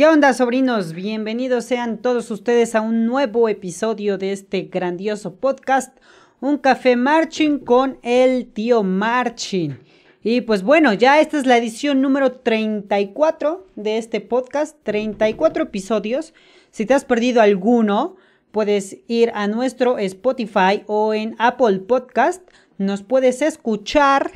¿Qué onda, sobrinos? Bienvenidos sean todos ustedes a un nuevo episodio de este grandioso podcast, Un Café Marching con el tío Marching. Y pues bueno, ya esta es la edición número 34 de este podcast, 34 episodios. Si te has perdido alguno, puedes ir a nuestro Spotify o en Apple Podcast, nos puedes escuchar.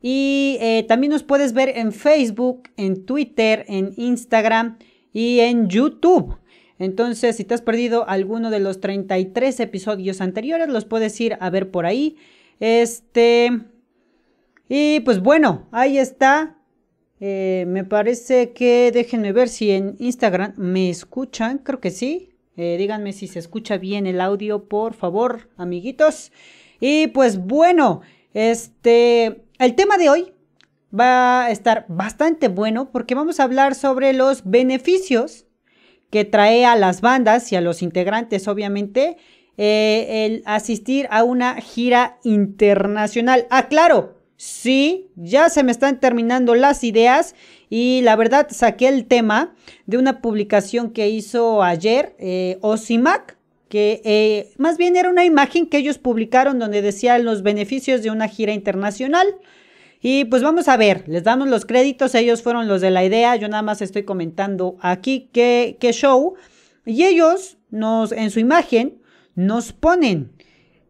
Y eh, también nos puedes ver en Facebook, en Twitter, en Instagram, y en YouTube. Entonces, si te has perdido alguno de los 33 episodios anteriores, los puedes ir a ver por ahí. Este. Y pues bueno, ahí está. Eh, me parece que déjenme ver si en Instagram me escuchan. Creo que sí. Eh, díganme si se escucha bien el audio, por favor, amiguitos. Y pues bueno, este. El tema de hoy va a estar bastante bueno porque vamos a hablar sobre los beneficios que trae a las bandas y a los integrantes, obviamente, eh, el asistir a una gira internacional. Ah, claro, sí, ya se me están terminando las ideas y la verdad saqué el tema de una publicación que hizo ayer eh, Osimac que eh, más bien era una imagen que ellos publicaron donde decían los beneficios de una gira internacional. Y pues vamos a ver, les damos los créditos, ellos fueron los de la idea, yo nada más estoy comentando aquí qué, show. Y ellos nos, en su imagen nos ponen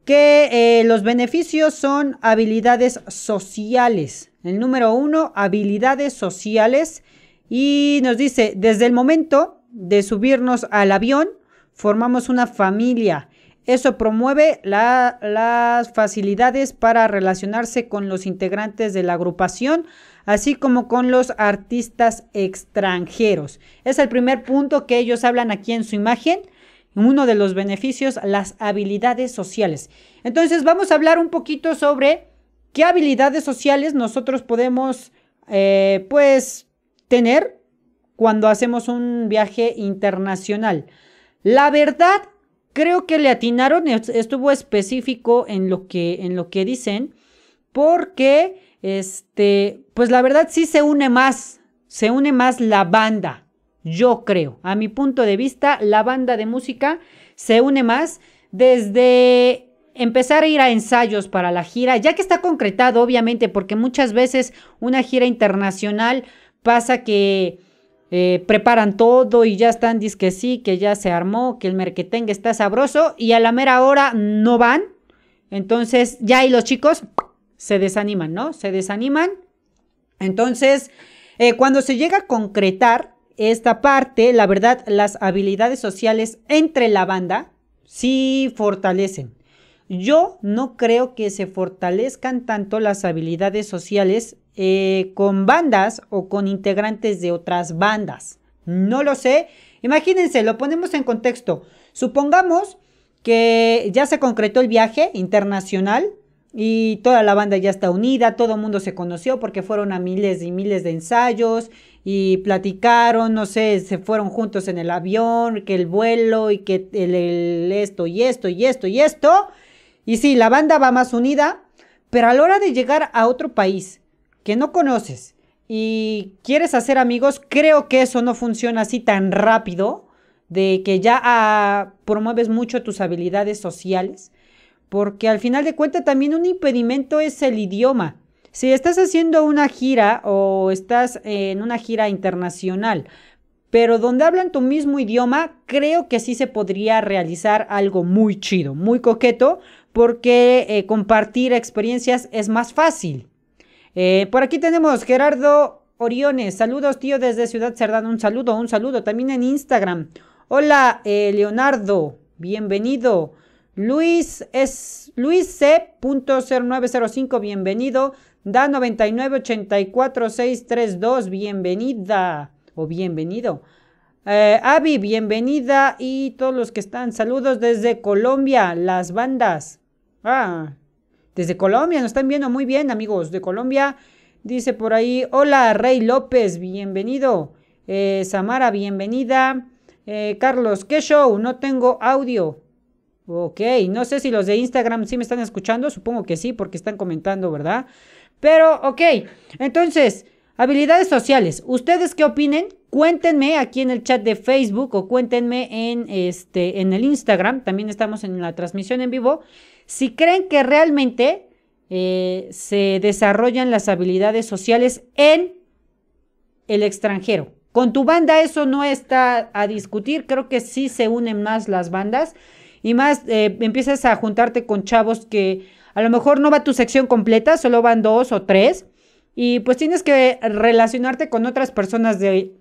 que eh, los beneficios son habilidades sociales. El número uno, habilidades sociales. Y nos dice, desde el momento de subirnos al avión, formamos una familia eso promueve las facilidades para relacionarse con los integrantes de la agrupación, así como con los artistas extranjeros. Es el primer punto que ellos hablan aquí en su imagen. Uno de los beneficios, las habilidades sociales. Entonces vamos a hablar un poquito sobre qué habilidades sociales nosotros podemos, eh, pues, tener cuando hacemos un viaje internacional. La verdad creo que le atinaron, estuvo específico en lo que, en lo que dicen, porque, este, pues la verdad sí se une más, se une más la banda, yo creo. A mi punto de vista, la banda de música se une más desde empezar a ir a ensayos para la gira, ya que está concretado, obviamente, porque muchas veces una gira internacional pasa que eh, preparan todo y ya están, dice que sí, que ya se armó, que el merquetengue está sabroso y a la mera hora no van. Entonces ya y los chicos se desaniman, ¿no? Se desaniman. Entonces, eh, cuando se llega a concretar esta parte, la verdad, las habilidades sociales entre la banda sí fortalecen. Yo no creo que se fortalezcan tanto las habilidades sociales eh, con bandas o con integrantes de otras bandas. No lo sé. Imagínense, lo ponemos en contexto. Supongamos que ya se concretó el viaje internacional y toda la banda ya está unida, todo el mundo se conoció porque fueron a miles y miles de ensayos y platicaron, no sé, se fueron juntos en el avión, que el vuelo y que el, esto y esto y esto y esto. Y sí, la banda va más unida, pero a la hora de llegar a otro país que no conoces y quieres hacer amigos, creo que eso no funciona así tan rápido, de que ya ah, promueves mucho tus habilidades sociales, porque al final de cuentas también un impedimento es el idioma. Si estás haciendo una gira o estás en una gira internacional, pero donde hablan tu mismo idioma, creo que sí se podría realizar algo muy chido, muy coqueto, porque eh, compartir experiencias es más fácil. Eh, por aquí tenemos Gerardo Oriones. Saludos, tío, desde Ciudad Cerdán. Un saludo, un saludo. También en Instagram. Hola, eh, Leonardo. Bienvenido. Luis es Luis C.0905, bienvenido. Da 9984632, bienvenida o bienvenido. Eh, Abby, bienvenida y todos los que están. Saludos desde Colombia, las bandas. Ah, desde Colombia, nos están viendo muy bien, amigos de Colombia. Dice por ahí, hola Rey López, bienvenido. Eh, Samara, bienvenida. Eh, Carlos, ¿qué show? No tengo audio. Ok, no sé si los de Instagram sí me están escuchando, supongo que sí, porque están comentando, ¿verdad? Pero, ok, entonces, habilidades sociales. ¿Ustedes qué opinen? Cuéntenme aquí en el chat de Facebook o cuéntenme en, este, en el Instagram, también estamos en la transmisión en vivo. Si creen que realmente eh, se desarrollan las habilidades sociales en el extranjero. Con tu banda eso no está a discutir, creo que sí se unen más las bandas y más eh, empiezas a juntarte con chavos que a lo mejor no va tu sección completa, solo van dos o tres y pues tienes que relacionarte con otras personas de,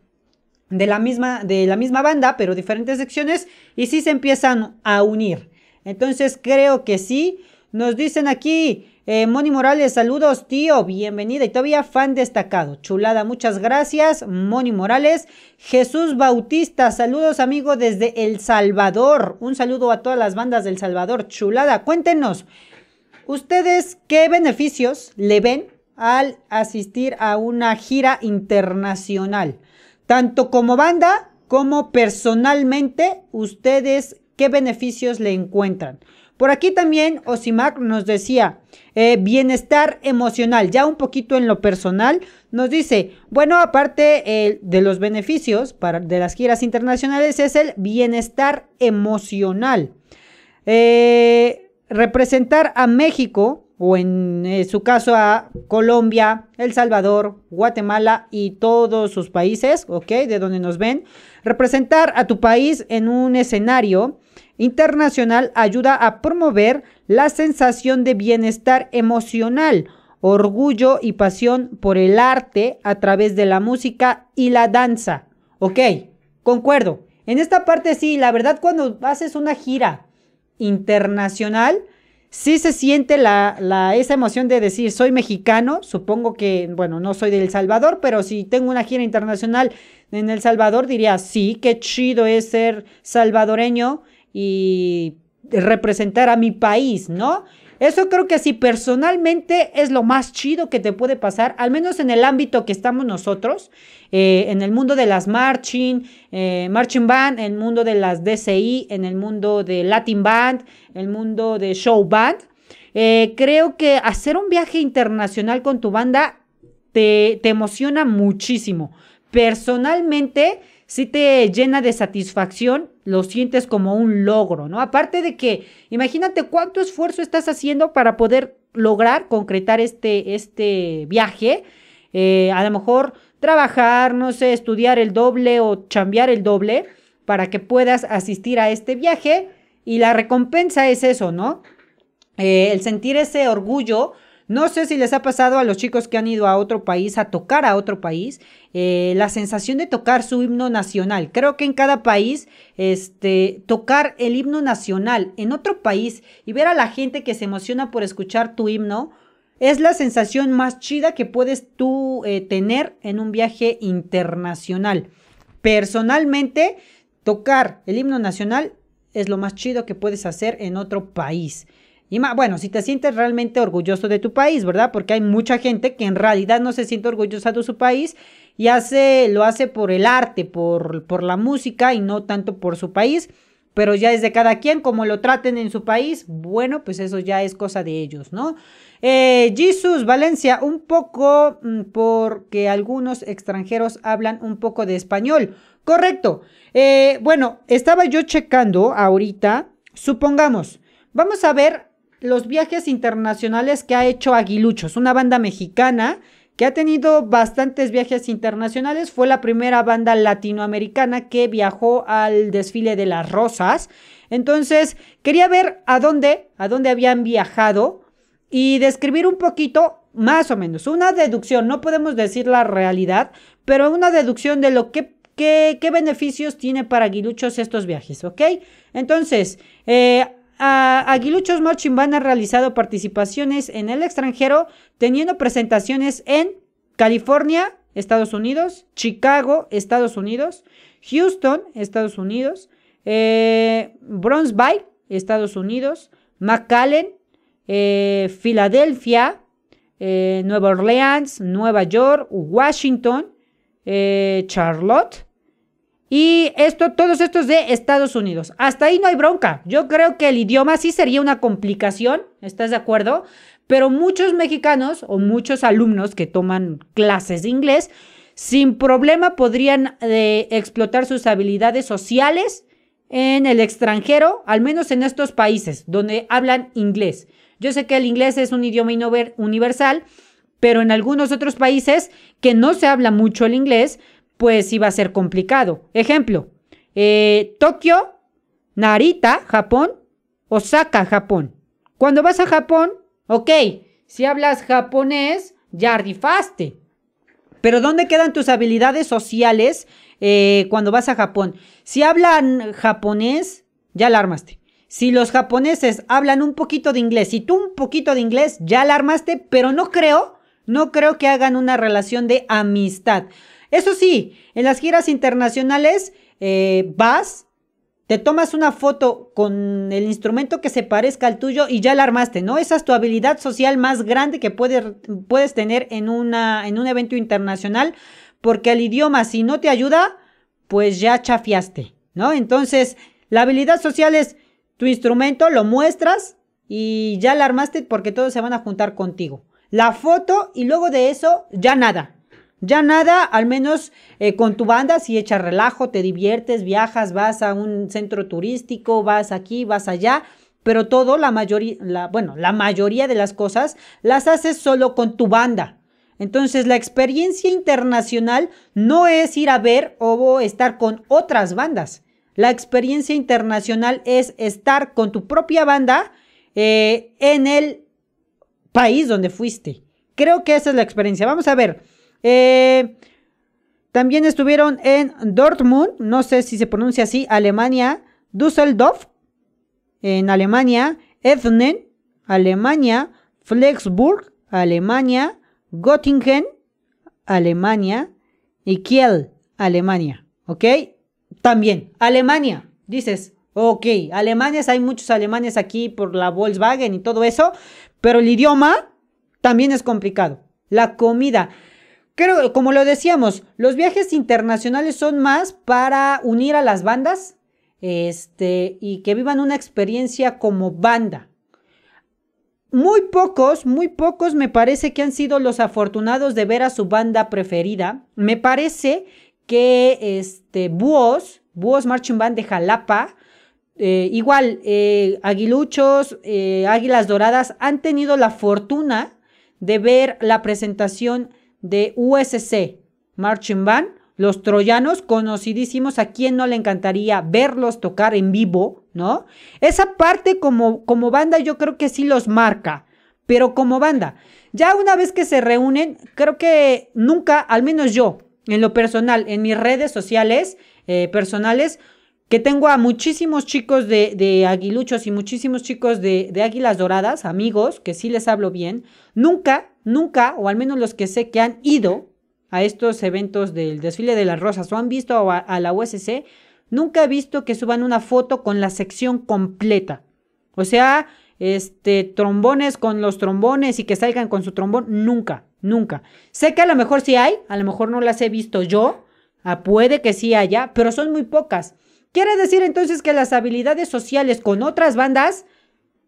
de, la, misma, de la misma banda, pero diferentes secciones y sí se empiezan a unir. Entonces creo que sí. Nos dicen aquí, eh, Moni Morales, saludos, tío, bienvenida y todavía fan destacado. Chulada, muchas gracias, Moni Morales. Jesús Bautista, saludos, amigo, desde El Salvador. Un saludo a todas las bandas del Salvador. Chulada, cuéntenos, ¿ustedes qué beneficios le ven al asistir a una gira internacional? Tanto como banda como personalmente, ¿ustedes qué beneficios le encuentran. Por aquí también Osimac nos decía, eh, bienestar emocional, ya un poquito en lo personal, nos dice, bueno, aparte de los beneficios para, de las giras internacionales es el bienestar emocional. Eh, representar a México, o en eh, su caso a Colombia, El Salvador, Guatemala y todos sus países, ¿ok? De donde nos ven, representar a tu país en un escenario internacional ayuda a promover la sensación de bienestar emocional, orgullo y pasión por el arte a través de la música y la danza. Ok, concuerdo. En esta parte sí, la verdad cuando haces una gira internacional, sí se siente la, esa emoción de decir soy mexicano, supongo que, bueno, no soy de El Salvador, pero si tengo una gira internacional en El Salvador, diría sí, qué chido es ser salvadoreño y representar a mi país, ¿no? Eso creo que sí, personalmente es lo más chido que te puede pasar, al menos en el ámbito que estamos nosotros, eh, en el mundo de las marching, eh, marching band, en el mundo de las DCI, en el mundo de Latin band, el mundo de show band. Eh, creo que hacer un viaje internacional con tu banda te emociona muchísimo. Personalmente, si te llena de satisfacción, lo sientes como un logro, ¿no? Aparte de que, imagínate cuánto esfuerzo estás haciendo para poder lograr concretar este, este viaje. Eh, a lo mejor trabajar, no sé, estudiar el doble o chambear el doble para que puedas asistir a este viaje. Y la recompensa es eso, ¿no? Eh, el sentir ese orgullo no sé si les ha pasado a los chicos que han ido a otro país a tocar a otro país eh, la sensación de tocar su himno nacional. Creo que en cada país, este, tocar el himno nacional en otro país y ver a la gente que se emociona por escuchar tu himno es la sensación más chida que puedes tú eh, tener en un viaje internacional. Personalmente, tocar el himno nacional es lo más chido que puedes hacer en otro país. Y bueno, si te sientes realmente orgulloso de tu país, ¿verdad? Porque hay mucha gente que en realidad no se siente orgullosa de su país y hace, lo hace por el arte, por, por la música y no tanto por su país. Pero ya es de cada quien, como lo traten en su país, bueno, pues eso ya es cosa de ellos, ¿no? Eh, Jesus Valencia, un poco mm, porque algunos extranjeros hablan un poco de español. Correcto. Eh, bueno, estaba yo checando ahorita, supongamos, vamos a ver los viajes internacionales que ha hecho Aguiluchos, una banda mexicana que ha tenido bastantes viajes internacionales. Fue la primera banda latinoamericana que viajó al desfile de las rosas. Entonces, quería ver a dónde, a dónde habían viajado y describir un poquito, más o menos, una deducción, no podemos decir la realidad, pero una deducción de lo que ¿Qué, beneficios tiene para Aguiluchos estos viajes? ¿Ok? Entonces, eh, Aguiluchos Marching Band ha realizado participaciones en el extranjero, teniendo presentaciones en California, Estados Unidos, Chicago, Estados Unidos, Houston, Estados Unidos, eh, Bay, Estados Unidos, McAllen, eh, Filadelfia, eh, Nueva Orleans, Nueva York, Washington, eh, Charlotte, y esto, todos estos de Estados Unidos. Hasta ahí no hay bronca. Yo creo que el idioma sí sería una complicación, ¿estás de acuerdo? Pero muchos mexicanos o muchos alumnos que toman clases de inglés, sin problema podrían eh, explotar sus habilidades sociales en el extranjero, al menos en estos países donde hablan inglés. Yo sé que el inglés es un idioma universal, pero en algunos otros países que no se habla mucho el inglés, pues iba a ser complicado. Ejemplo, eh, Tokio, Narita, Japón, Osaka, Japón. Cuando vas a Japón, ok, si hablas japonés, ya rifaste. Pero ¿dónde quedan tus habilidades sociales eh, cuando vas a Japón? Si hablan japonés, ya la armaste. Si los japoneses hablan un poquito de inglés y tú un poquito de inglés, ya la armaste, pero no creo, no creo que hagan una relación de amistad. Eso sí, en las giras internacionales eh, vas, te tomas una foto con el instrumento que se parezca al tuyo y ya la armaste, ¿no? Esa es tu habilidad social más grande que puedes, puedes tener en, una, en un evento internacional, porque el idioma, si no te ayuda, pues ya chafiaste, ¿no? Entonces, la habilidad social es tu instrumento, lo muestras y ya la armaste porque todos se van a juntar contigo. La foto y luego de eso, ya nada. Ya nada, al menos eh, con tu banda, si echas relajo, te diviertes, viajas, vas a un centro turístico, vas aquí, vas allá, pero todo, la mayoría, la, bueno, la mayoría de las cosas las haces solo con tu banda. Entonces, la experiencia internacional no es ir a ver o estar con otras bandas. La experiencia internacional es estar con tu propia banda eh, en el país donde fuiste. Creo que esa es la experiencia. Vamos a ver. Eh, también estuvieron en Dortmund, no sé si se pronuncia así, Alemania, Düsseldorf, en Alemania, Essen, Alemania, Flexburg, Alemania, Göttingen, Alemania y Kiel, Alemania. ¿Ok? También, Alemania, dices. Ok, alemanes, hay muchos alemanes aquí por la Volkswagen y todo eso, pero el idioma también es complicado. La comida. Creo, como lo decíamos, los viajes internacionales son más para unir a las bandas este, y que vivan una experiencia como banda. Muy pocos, muy pocos me parece que han sido los afortunados de ver a su banda preferida. Me parece que este, Búhos, Búhos Marching Band de Jalapa, eh, igual, eh, Aguiluchos, eh, Águilas Doradas han tenido la fortuna de ver la presentación de USC, Marching Band, los troyanos conocidísimos, a quien no le encantaría verlos tocar en vivo, ¿no? Esa parte como, como banda yo creo que sí los marca, pero como banda, ya una vez que se reúnen, creo que nunca, al menos yo, en lo personal, en mis redes sociales eh, personales, que tengo a muchísimos chicos de, aguiluchos y muchísimos chicos de, de, águilas doradas, amigos, que sí les hablo bien, nunca nunca, o al menos los que sé que han ido a estos eventos del desfile de las rosas o han visto a, la USC, nunca he visto que suban una foto con la sección completa. O sea, este, trombones con los trombones y que salgan con su trombón, nunca, nunca. Sé que a lo mejor sí hay, a lo mejor no las he visto yo, ah, puede que sí haya, pero son muy pocas. Quiere decir entonces que las habilidades sociales con otras bandas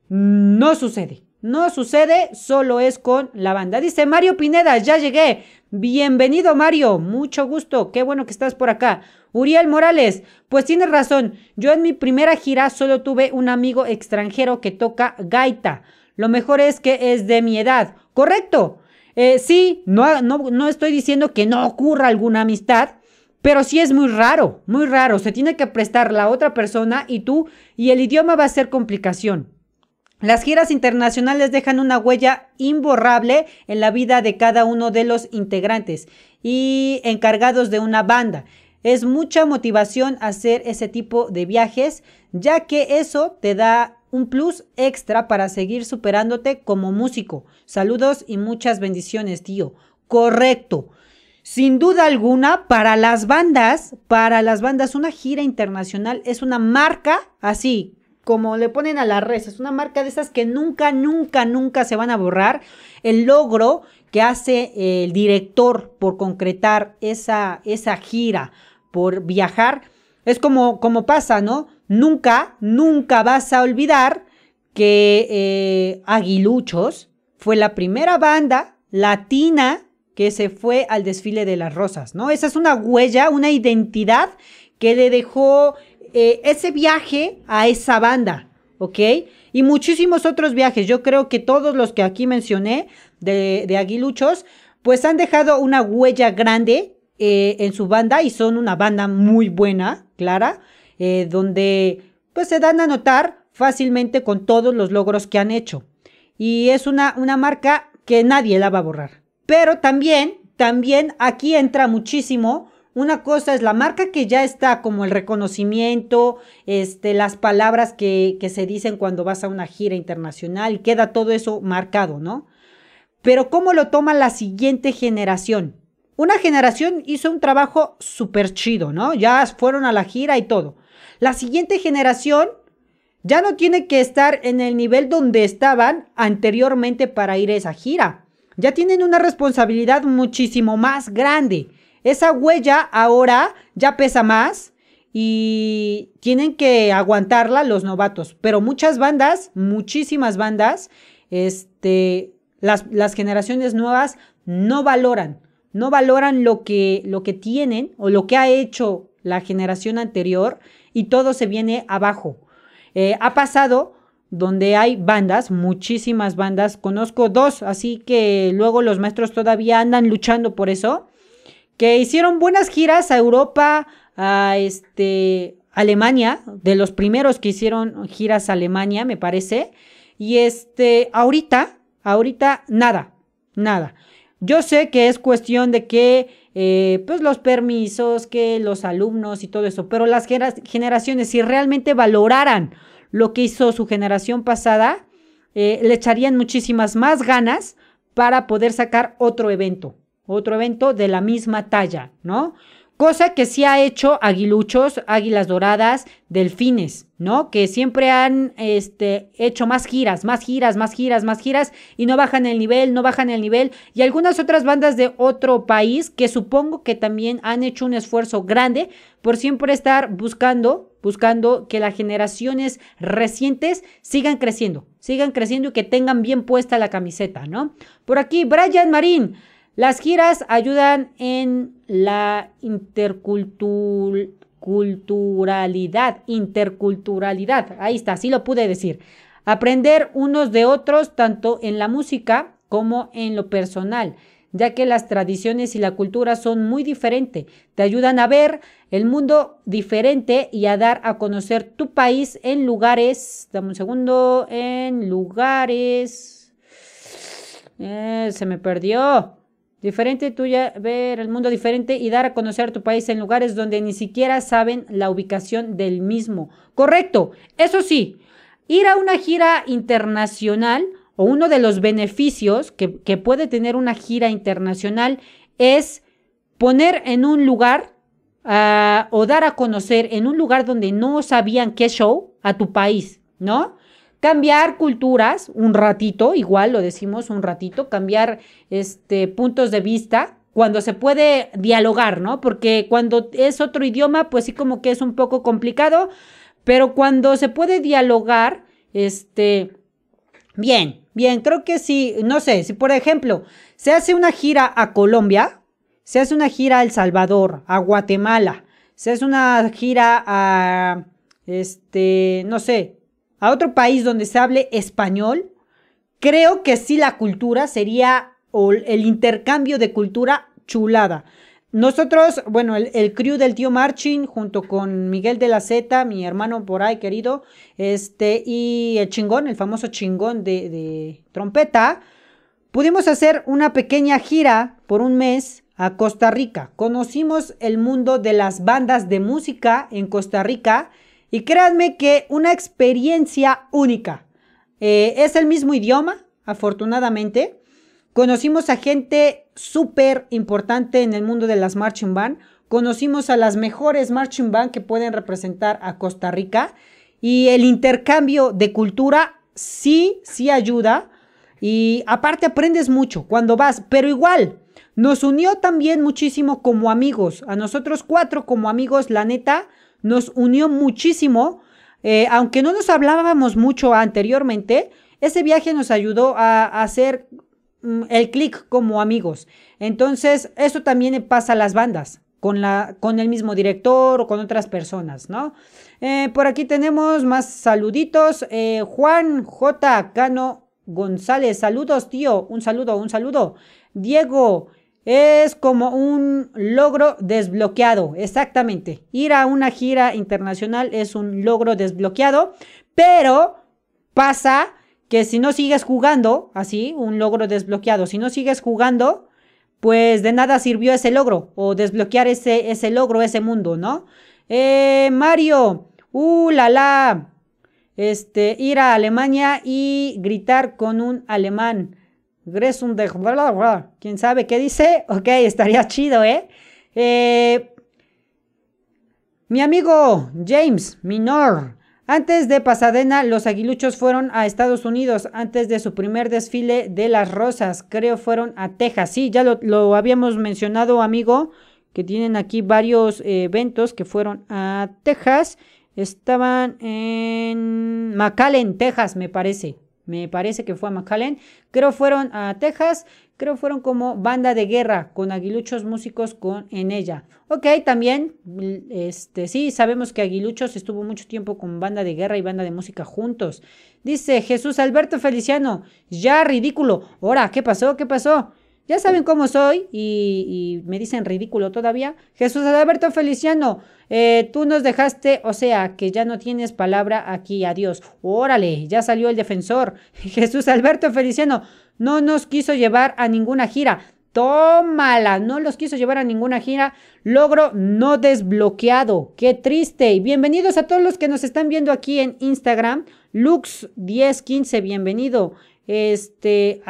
no sucede. No sucede, solo es con la banda. Dice Mario Pineda, ya llegué. Bienvenido Mario, mucho gusto, qué bueno que estás por acá. Uriel Morales, pues tienes razón, yo en mi primera gira solo tuve un amigo extranjero que toca gaita. Lo mejor es que es de mi edad, correcto. Eh, sí, no, no estoy diciendo que no ocurra alguna amistad, pero sí es muy raro, muy raro. Se tiene que prestar la otra persona y tú, y el idioma va a ser complicación. Las giras internacionales dejan una huella imborrable en la vida de cada uno de los integrantes y encargados de una banda. Es mucha motivación hacer ese tipo de viajes, ya que eso te da un plus extra para seguir superándote como músico. Saludos y muchas bendiciones, tío. Correcto. Sin duda alguna, para las bandas, para las bandas, una gira internacional es una marca así, como le ponen a la res. Es una marca de esas que nunca, nunca, nunca se van a borrar. El logro que hace eh, el director por concretar esa, esa gira, por viajar, es como, como pasa, ¿no? Nunca, nunca vas a olvidar que eh, Aguiluchos fue la primera banda latina que se fue al desfile de las rosas, ¿no? Esa es una huella, una identidad que le dejó eh, ese viaje a esa banda, ¿ok? Y muchísimos otros viajes. Yo creo que todos los que aquí mencioné de, de Aguiluchos, pues han dejado una huella grande eh, en su banda y son una banda muy buena, clara, eh, donde pues se dan a notar fácilmente con todos los logros que han hecho. Y es una, una marca que nadie la va a borrar. Pero también, también aquí entra muchísimo una cosa es la marca que ya está, como el reconocimiento, este, las palabras que, que se dicen cuando vas a una gira internacional, queda todo eso marcado, ¿no? Pero ¿cómo lo toma la siguiente generación? Una generación hizo un trabajo súper chido, ¿no? Ya fueron a la gira y todo. La siguiente generación ya no tiene que estar en el nivel donde estaban anteriormente para ir a esa gira. Ya tienen una responsabilidad muchísimo más grande. Esa huella ahora ya pesa más y tienen que aguantarla los novatos. Pero muchas bandas, muchísimas bandas, este, las, generaciones nuevas no valoran, no valoran lo que, lo que tienen o lo que ha hecho la generación anterior y todo se viene abajo. Eh, ha pasado donde hay bandas, muchísimas bandas, conozco dos, así que luego los maestros todavía andan luchando por eso, que hicieron buenas giras a Europa, a este, Alemania, de los primeros que hicieron giras a Alemania, me parece. Y este, ahorita, ahorita nada, nada. Yo sé que es cuestión de que, eh, pues los permisos, que los alumnos y todo eso, pero las generaciones, si realmente valoraran lo que hizo su generación pasada, eh, le echarían muchísimas más ganas para poder sacar otro evento otro evento de la misma talla, ¿no? Cosa que sí ha hecho aguiluchos, águilas doradas, delfines, ¿no? Que siempre han este, hecho más giras, más giras, más giras, más giras y no bajan el nivel, no bajan el nivel. Y algunas otras bandas de otro país que supongo que también han hecho un esfuerzo grande por siempre estar buscando, buscando que las generaciones recientes sigan creciendo, sigan creciendo y que tengan bien puesta la camiseta, ¿no? Por aquí, Brian Marín. Las giras ayudan en la interculturalidad, interculturalidad, ahí está, sí lo pude decir. Aprender unos de otros tanto en la música como en lo personal, ya que las tradiciones y la cultura son muy diferentes. Te ayudan a ver el mundo diferente y a dar a conocer tu país en lugares, dame un segundo, en lugares... Eh, se me perdió diferente, tuya, ver el mundo diferente y dar a conocer tu país en lugares donde ni siquiera saben la ubicación del mismo. Correcto, eso sí, ir a una gira internacional o uno de los beneficios que, puede tener una gira internacional es poner en un lugar ah, o dar a conocer en un lugar donde no sabían qué show a tu país, ¿no? cambiar culturas un ratito, igual lo decimos un ratito, cambiar este, puntos de vista cuando se puede dialogar, ¿no? Porque cuando es otro idioma, pues sí como que es un poco complicado, pero cuando se puede dialogar, este, bien, bien, creo que sí, no sé, si por ejemplo se hace una gira a Colombia, se hace una gira a El Salvador, a Guatemala, se hace una gira a, este, no sé, a otro país donde se hable español, creo que sí la cultura sería, el intercambio de cultura chulada. Nosotros, bueno, el, crew del tío Marchin, junto con Miguel de la Zeta, mi hermano por ahí querido, este, y el chingón, el famoso chingón de, de trompeta, pudimos hacer una pequeña gira por un mes a Costa Rica. Conocimos el mundo de las bandas de música en Costa Rica y créanme que una experiencia única. Eh, es el mismo idioma, afortunadamente. Conocimos a gente súper importante en el mundo de las marching band. Conocimos a las mejores marching band que pueden representar a Costa Rica. Y el intercambio de cultura sí, sí ayuda. Y aparte aprendes mucho cuando vas, pero igual, nos unió también muchísimo como amigos. A nosotros cuatro como amigos, la neta, nos unió muchísimo. Eh, aunque no nos hablábamos mucho anteriormente, ese viaje nos ayudó a, hacer mm, el clic como amigos. Entonces, eso también pasa a las bandas. Con, la, con el mismo director o con otras personas, ¿no? Eh, por aquí tenemos más saluditos. Eh, Juan J. Cano González, saludos, tío. Un saludo, un saludo. Diego es como un logro desbloqueado, exactamente. Ir a una gira internacional es un logro desbloqueado, pero pasa que si no sigues jugando, así, un logro desbloqueado, si no sigues jugando, pues de nada sirvió ese logro o desbloquear ese, ese logro, ese mundo, ¿no? Eh, Mario, uh, la, la, este, ir a Alemania y gritar con un alemán. Gresum de... ¿Quién sabe qué dice? Ok, estaría chido, ¿eh? ¿eh? Mi amigo James Minor. Antes de Pasadena, los aguiluchos fueron a Estados Unidos. Antes de su primer desfile de las rosas, creo fueron a Texas. Sí, ya lo, habíamos mencionado, amigo, que tienen aquí varios eh, eventos que fueron a Texas. Estaban en McAllen, Texas, me parece me parece que fue a McAllen, creo fueron a Texas, creo fueron como banda de guerra con aguiluchos músicos con, en ella. Ok, también, este, sí, sabemos que aguiluchos estuvo mucho tiempo con banda de guerra y banda de música juntos. Dice Jesús Alberto Feliciano, ya ridículo, ahora, ¿qué pasó? ¿Qué pasó? Ya saben cómo soy y, me dicen ridículo todavía. Jesús Alberto Feliciano, eh, tú nos dejaste, o sea, que ya no tienes palabra aquí, adiós. Órale, ya salió el defensor. Jesús Alberto Feliciano, no nos quiso llevar a ninguna gira. Tómala, no los quiso llevar a ninguna gira. Logro no desbloqueado. Qué triste. Bienvenidos a todos los que nos están viendo aquí en Instagram. Lux1015, bienvenido. Este,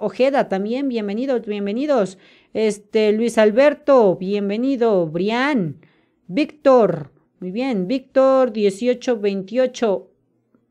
ojeda también, bienvenidos, bienvenidos. Este, Luis Alberto, bienvenido. Brian, Víctor, muy bien. Víctor 1828,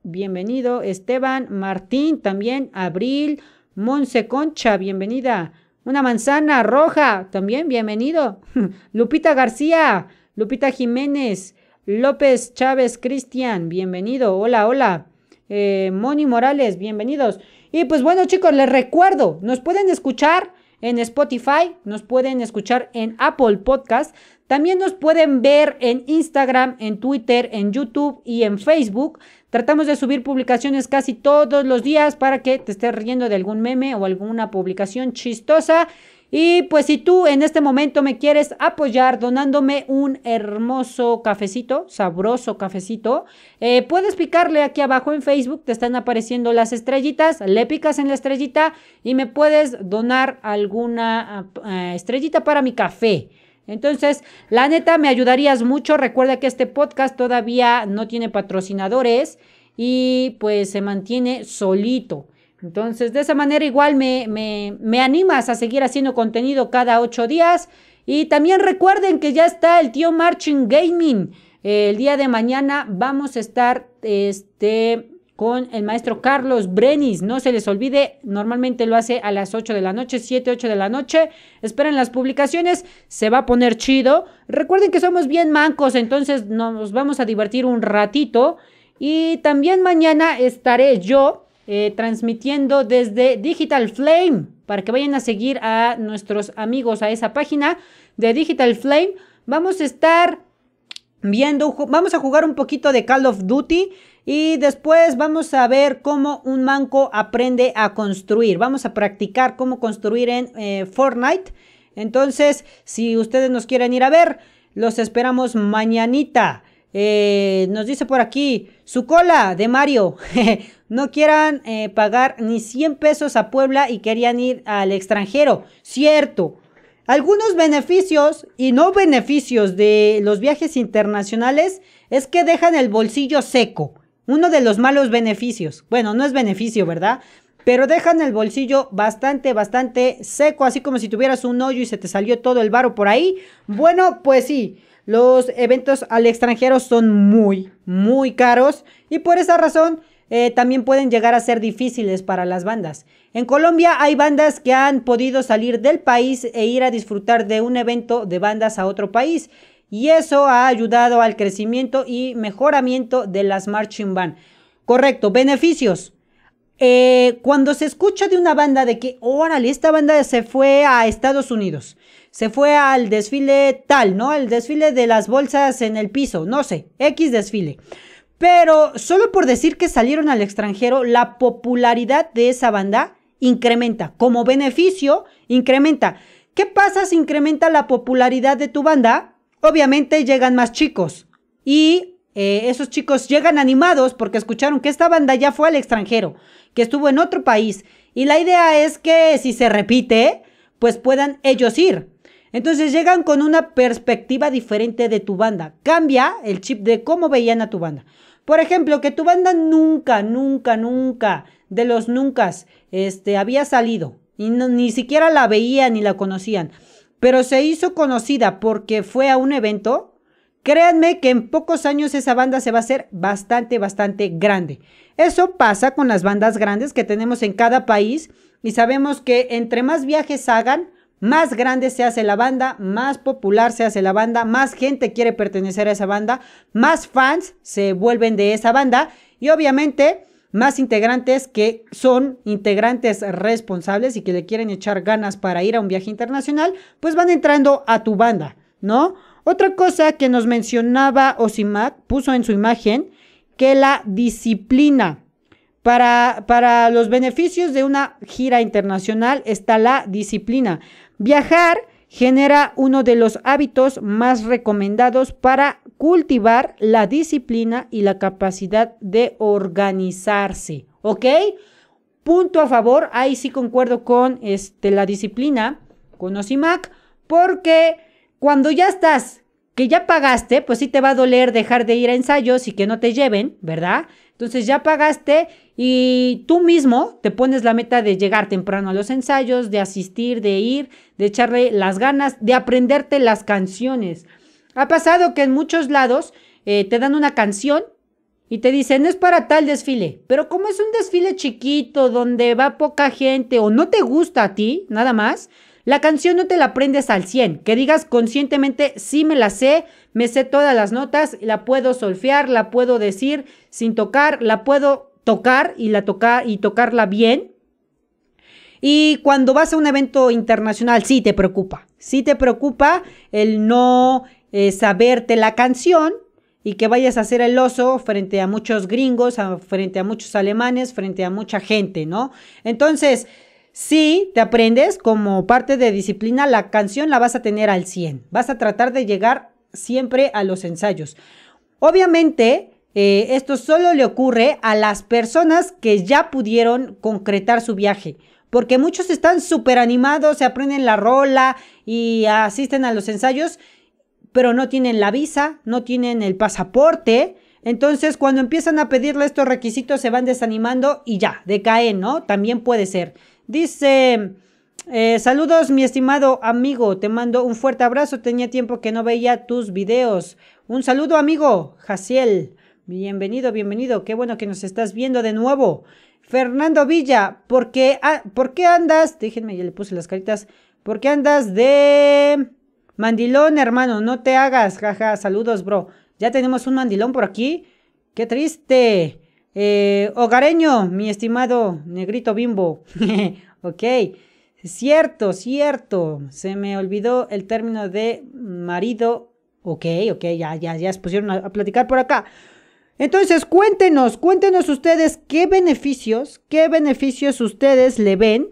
bienvenido. Esteban, Martín también. Abril, Monse Concha, bienvenida. Una manzana roja, también bienvenido. Lupita García, Lupita Jiménez, López Chávez Cristian, bienvenido. Hola, hola eh, Moni Morales, bienvenidos. Y pues bueno chicos, les recuerdo, nos pueden escuchar en Spotify, nos pueden escuchar en Apple Podcast, también nos pueden ver en Instagram, en Twitter, en YouTube y en Facebook. Tratamos de subir publicaciones casi todos los días para que te estés riendo de algún meme o alguna publicación chistosa. Y pues si tú en este momento me quieres apoyar donándome un hermoso cafecito, sabroso cafecito, eh, puedes picarle aquí abajo en Facebook, te están apareciendo las estrellitas, le picas en la estrellita y me puedes donar alguna eh, estrellita para mi café. Entonces, la neta, me ayudarías mucho. Recuerda que este podcast todavía no tiene patrocinadores y pues se mantiene solito. Entonces, de esa manera igual me, animas a seguir haciendo contenido cada ocho días. Y también recuerden que ya está el tío Marching Gaming. El día de mañana vamos a estar este, con el maestro Carlos Brenis. No se les olvide, normalmente lo hace a las ocho de la noche, siete, ocho de la noche. Esperen las publicaciones, se va a poner chido. Recuerden que somos bien mancos, entonces nos vamos a divertir un ratito. Y también mañana estaré yo eh, transmitiendo desde Digital Flame para que vayan a seguir a nuestros amigos a esa página de Digital Flame. Vamos a estar viendo, vamos a jugar un poquito de Call of Duty y después vamos a ver cómo un manco aprende a construir. Vamos a practicar cómo construir en eh, Fortnite. Entonces, si ustedes nos quieren ir a ver, los esperamos mañanita. Eh, nos dice por aquí, su cola de Mario. no quieran eh, pagar ni 100 pesos a Puebla y querían ir al extranjero. Cierto. Algunos beneficios y no beneficios de los viajes internacionales es que dejan el bolsillo seco. Uno de los malos beneficios. Bueno, no es beneficio, ¿verdad? Pero dejan el bolsillo bastante, bastante seco, así como si tuvieras un hoyo y se te salió todo el varo por ahí. Bueno, pues sí. Los eventos al extranjero son muy, muy caros y por esa razón eh, también pueden llegar a ser difíciles para las bandas. En Colombia hay bandas que han podido salir del país e ir a disfrutar de un evento de bandas a otro país y eso ha ayudado al crecimiento y mejoramiento de las marching band. Correcto, beneficios. Eh, cuando se escucha de una banda de que, órale, esta banda se fue a Estados Unidos, se fue al desfile tal, ¿no? El desfile de las bolsas en el piso, no sé, X desfile. Pero solo por decir que salieron al extranjero, la popularidad de esa banda incrementa. Como beneficio, incrementa. ¿Qué pasa si incrementa la popularidad de tu banda? Obviamente llegan más chicos. Y eh, esos chicos llegan animados porque escucharon que esta banda ya fue al extranjero, que estuvo en otro país. Y la idea es que si se repite, pues puedan ellos ir. Entonces llegan con una perspectiva diferente de tu banda. Cambia el chip de cómo veían a tu banda. Por ejemplo, que tu banda nunca, nunca, nunca, de los nunca, este, había salido. Y ni siquiera la veían ni la conocían. Pero se hizo conocida porque fue a un evento. Créanme que en pocos años esa banda se va a hacer bastante, bastante grande. Eso pasa con las bandas grandes que tenemos en cada país y sabemos que entre más viajes hagan, más grande se hace la banda, más popular se hace la banda, más gente quiere pertenecer a esa banda, más fans se vuelven de esa banda y obviamente más integrantes que son integrantes responsables y que le quieren echar ganas para ir a un viaje internacional, pues van entrando a tu banda, ¿no? Otra cosa que nos mencionaba Osimac, puso en su imagen que la disciplina. Para, para los beneficios de una gira internacional está la disciplina. Viajar genera uno de los hábitos más recomendados para cultivar la disciplina y la capacidad de organizarse, ¿ok? Punto a favor, ahí sí concuerdo con este, la disciplina, con OSIMAC, porque cuando ya estás que ya pagaste, pues sí te va a doler dejar de ir a ensayos y que no te lleven, ¿verdad? Entonces ya pagaste y tú mismo te pones la meta de llegar temprano a los ensayos, de asistir, de ir, de echarle las ganas, de aprenderte las canciones. Ha pasado que en muchos lados eh, te dan una canción y te dicen es para tal desfile, pero como es un desfile chiquito donde va poca gente o no te gusta a ti, nada más, la canción no te la aprendes al 100, que digas conscientemente, sí me la sé, me sé todas las notas, la puedo solfear, la puedo decir sin tocar, la puedo tocar y, la toca y tocarla bien. Y cuando vas a un evento internacional, sí te preocupa, sí te preocupa el no eh, saberte la canción y que vayas a hacer el oso frente a muchos gringos, frente a muchos alemanes, frente a mucha gente, ¿no? Entonces, si te aprendes como parte de disciplina, la canción la vas a tener al 100. Vas a tratar de llegar siempre a los ensayos. Obviamente, eh, esto solo le ocurre a las personas que ya pudieron concretar su viaje. Porque muchos están súper animados, se aprenden la rola y asisten a los ensayos, pero no tienen la visa, no tienen el pasaporte. Entonces, cuando empiezan a pedirle estos requisitos, se van desanimando y ya, decaen, ¿no? También puede ser. Dice, eh, saludos mi estimado amigo, te mando un fuerte abrazo, tenía tiempo que no veía tus videos. Un saludo amigo, Jaciel. Bienvenido, bienvenido, qué bueno que nos estás viendo de nuevo. Fernando Villa, ¿por ¿por qué andas? Déjenme, ya le puse las caritas. ¿Por qué andas de mandilón, hermano? No te hagas, jaja, saludos, bro. Ya tenemos un mandilón por aquí. ¡Qué triste! Eh, hogareño, mi estimado negrito bimbo. ok, cierto, cierto. Se me olvidó el término de marido. Ok, ok, ya, ya, ya se pusieron a, platicar por acá. Entonces, cuéntenos, cuéntenos ustedes qué beneficios, qué beneficios ustedes le ven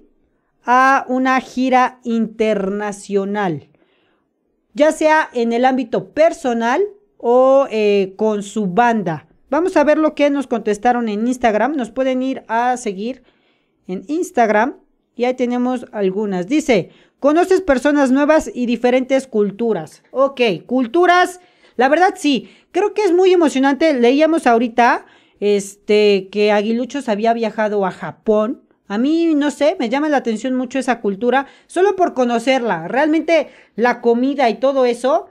a una gira internacional, ya sea en el ámbito personal o eh, con su banda. Vamos a ver lo que nos contestaron en Instagram. Nos pueden ir a seguir en Instagram y ahí tenemos algunas. Dice, conoces personas nuevas y diferentes culturas. Ok, culturas, la verdad sí, creo que es muy emocionante. Leíamos ahorita este, que Aguiluchos había viajado a Japón. A mí, no sé, me llama la atención mucho esa cultura, solo por conocerla. Realmente la comida y todo eso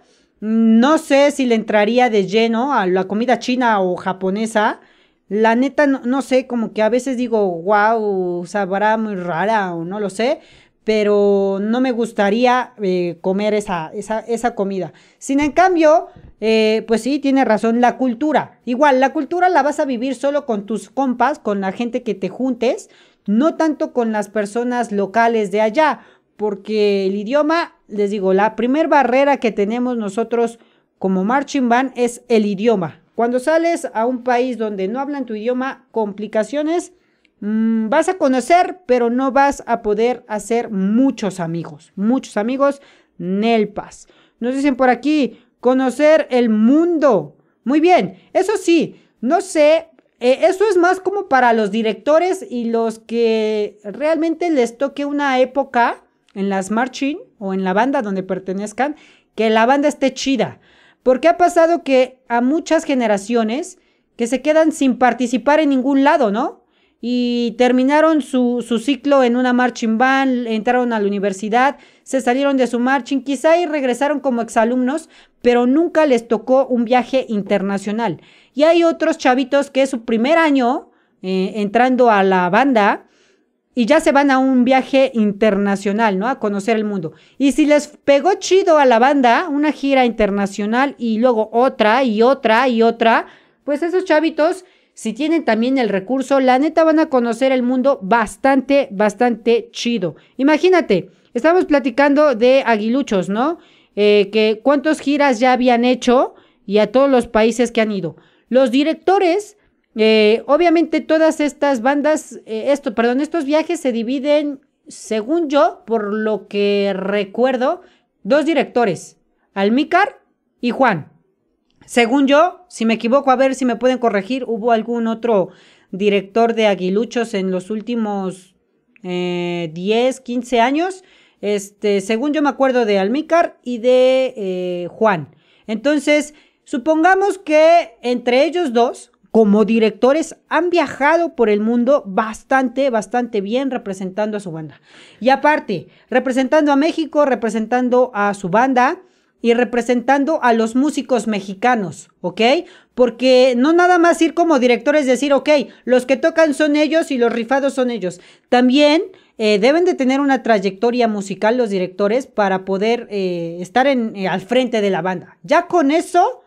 no sé si le entraría de lleno a la comida china o japonesa. La neta, no, sé, como que a veces digo, wow, sabrá muy rara o no lo sé, pero no me gustaría eh, comer esa, esa, comida. Sin en cambio, eh, pues sí, tiene razón, la cultura. Igual, la cultura la vas a vivir solo con tus compas, con la gente que te juntes, no tanto con las personas locales de allá, porque el idioma les digo, la primer barrera que tenemos nosotros como marching band es el idioma. Cuando sales a un país donde no hablan tu idioma, complicaciones, mm, vas a conocer, pero no vas a poder hacer muchos amigos, muchos amigos nelpas. Nos dicen por aquí, conocer el mundo. Muy bien, eso sí, no sé, eh, eso es más como para los directores y los que realmente les toque una época en las marching o en la banda donde pertenezcan, que la banda esté chida. Porque ha pasado que a muchas generaciones que se quedan sin participar en ningún lado, ¿no? Y terminaron su, ciclo en una marching band, entraron a la universidad, se salieron de su marching, quizá y regresaron como exalumnos, pero nunca les tocó un viaje internacional. Y hay otros chavitos que es su primer año eh, entrando a la banda, y ya se van a un viaje internacional, ¿no? A conocer el mundo. Y si les pegó chido a la banda una gira internacional y luego otra y otra y otra, pues esos chavitos, si tienen también el recurso, la neta van a conocer el mundo bastante, bastante chido. Imagínate, estamos platicando de aguiluchos, ¿no? Eh, que cuántas giras ya habían hecho y a todos los países que han ido. Los directores eh, obviamente todas estas bandas, eh, esto, perdón, estos viajes se dividen, según yo, por lo que recuerdo, dos directores, Almícar y Juan. Según yo, si me equivoco, a ver si me pueden corregir, hubo algún otro director de aguiluchos en los últimos 10, eh, 15 años. Este, según yo me acuerdo de Almícar y de Juan. Entonces, supongamos que entre ellos dos, como directores han viajado por el mundo bastante, bastante bien representando a su banda. Y aparte, representando a México, representando a su banda y representando a los músicos mexicanos, ¿ok? Porque no nada más ir como directores, decir, ok, los que tocan son ellos y los rifados son ellos. También eh, deben de tener una trayectoria musical los directores para poder eh, estar en, eh, al frente de la banda. Ya con eso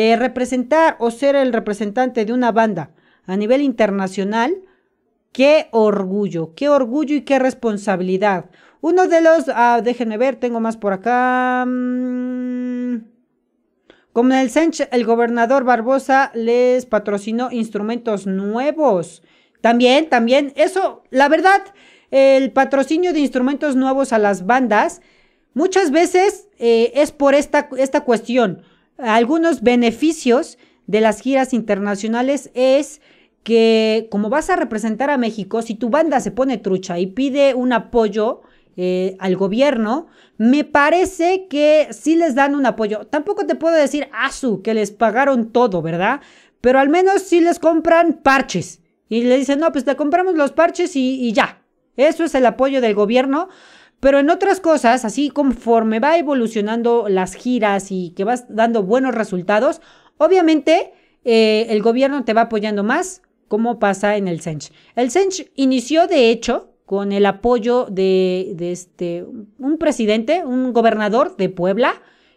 eh, representar o ser el representante de una banda a nivel internacional, qué orgullo, qué orgullo y qué responsabilidad. Uno de los, ah, déjenme ver, tengo más por acá. Mm, como el sench, el gobernador Barbosa les patrocinó instrumentos nuevos. También, también, eso, la verdad, el patrocinio de instrumentos nuevos a las bandas, muchas veces eh, es por esta, esta cuestión algunos beneficios de las giras internacionales es que como vas a representar a México, si tu banda se pone trucha y pide un apoyo eh, al gobierno, me parece que sí les dan un apoyo. Tampoco te puedo decir, ah, su que les pagaron todo, ¿verdad? Pero al menos sí les compran parches. Y le dicen, no, pues te compramos los parches y ya. Eso es el apoyo del gobierno pero en otras cosas, así conforme va evolucionando las giras y que vas dando buenos resultados, obviamente eh, el gobierno te va apoyando más, como pasa en el Sench. El Sench inició, de hecho, con el apoyo de, de, este, un presidente, un gobernador de Puebla,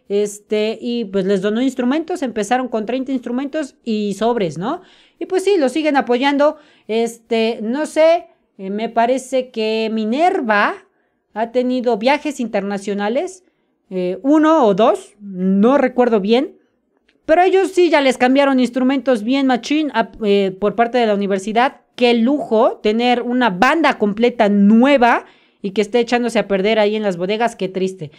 este, y pues les donó instrumentos, empezaron con 30 instrumentos y sobres, ¿no? Y pues sí, lo siguen apoyando, este, no sé, eh, me parece que Minerva ha tenido viajes internacionales, eh, uno o dos, no recuerdo bien, pero ellos sí ya les cambiaron instrumentos bien machín ah, eh, por parte de la universidad. Qué lujo tener una banda completa nueva y que esté echándose a perder ahí en las bodegas, qué triste.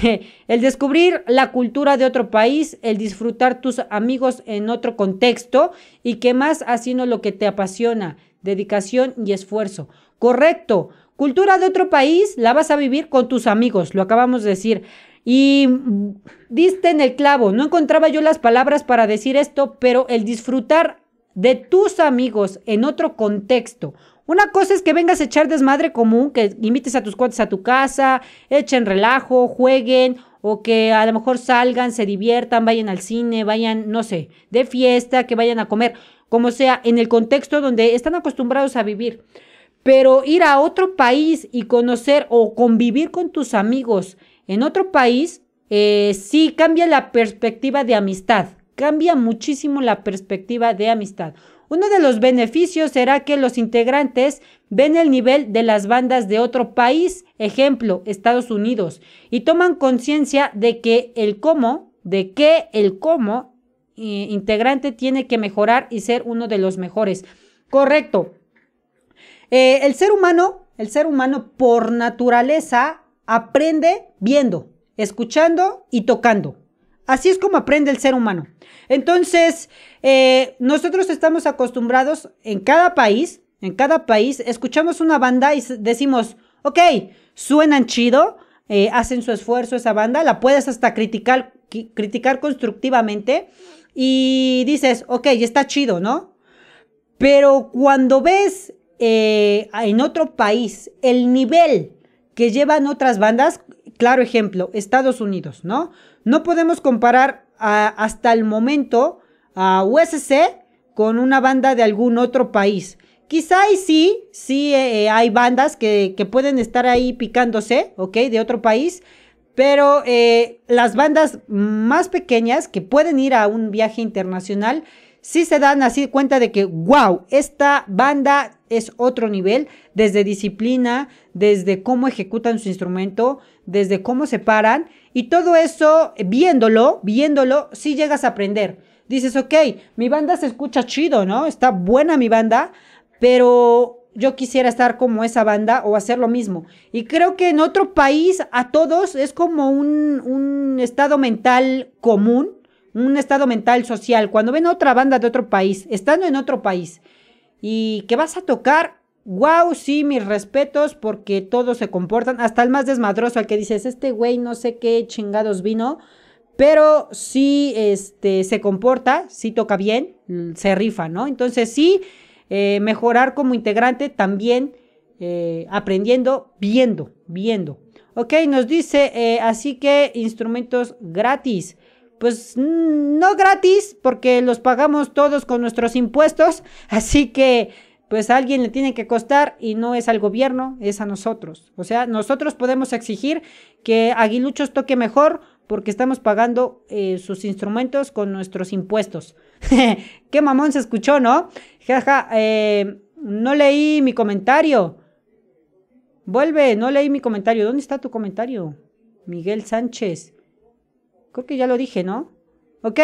el descubrir la cultura de otro país, el disfrutar tus amigos en otro contexto y que más haciendo lo que te apasiona, dedicación y esfuerzo. Correcto, Cultura de otro país la vas a vivir con tus amigos, lo acabamos de decir. Y diste en el clavo, no encontraba yo las palabras para decir esto, pero el disfrutar de tus amigos en otro contexto. Una cosa es que vengas a echar desmadre común, que invites a tus cuates a tu casa, echen relajo, jueguen, o que a lo mejor salgan, se diviertan, vayan al cine, vayan, no sé, de fiesta, que vayan a comer, como sea, en el contexto donde están acostumbrados a vivir. Pero ir a otro país y conocer o convivir con tus amigos en otro país, eh, sí cambia la perspectiva de amistad, cambia muchísimo la perspectiva de amistad. Uno de los beneficios será que los integrantes ven el nivel de las bandas de otro país, ejemplo, Estados Unidos, y toman conciencia de que el cómo, de que el cómo eh, integrante tiene que mejorar y ser uno de los mejores. Correcto. Eh, el ser humano, el ser humano por naturaleza aprende viendo, escuchando y tocando. Así es como aprende el ser humano. Entonces, eh, nosotros estamos acostumbrados en cada país, en cada país, escuchamos una banda y decimos, ok, suenan chido, eh, hacen su esfuerzo esa banda, la puedes hasta criticar, criticar constructivamente y dices, ok, está chido, ¿no? Pero cuando ves eh, en otro país el nivel que llevan otras bandas, claro ejemplo, Estados Unidos, ¿no? No podemos comparar hasta el momento a USC con una banda de algún otro país. Quizá y sí, sí eh, eh, hay bandas que, pueden estar ahí picándose, ¿ok? De otro país. Pero las bandas más pequeñas que pueden ir a un viaje internacional, si se dan así cuenta de que, wow, esta banda es otro nivel, desde disciplina, desde cómo ejecutan su instrumento, desde cómo se paran, y todo eso, viéndolo, viéndolo, si llegas a aprender. Dices, ok, mi banda se escucha chido, ¿no? Está buena mi banda, pero yo quisiera estar como esa banda o hacer lo mismo. Y creo que en otro país a todos es como un, un estado mental común un estado mental social, cuando ven otra banda de otro país, estando en otro país, y que vas a tocar, wow, sí, mis respetos, porque todos se comportan, hasta el más desmadroso, al que dices, este güey no sé qué chingados vino, pero sí, este, se comporta, si toca bien, se rifa, ¿no? Entonces sí, eh, mejorar como integrante también, eh, aprendiendo, viendo, viendo. Ok, nos dice, eh, así que instrumentos gratis pues no gratis, porque los pagamos todos con nuestros impuestos, así que pues a alguien le tiene que costar y no es al gobierno, es a nosotros. O sea, nosotros podemos exigir que Aguiluchos toque mejor porque estamos pagando eh, sus instrumentos con nuestros impuestos. Qué mamón se escuchó, ¿no? Jaja, eh, no leí mi comentario. Vuelve, no leí mi comentario. ¿Dónde está tu comentario? Miguel Sánchez. Creo que ya lo dije, ¿no? Ok,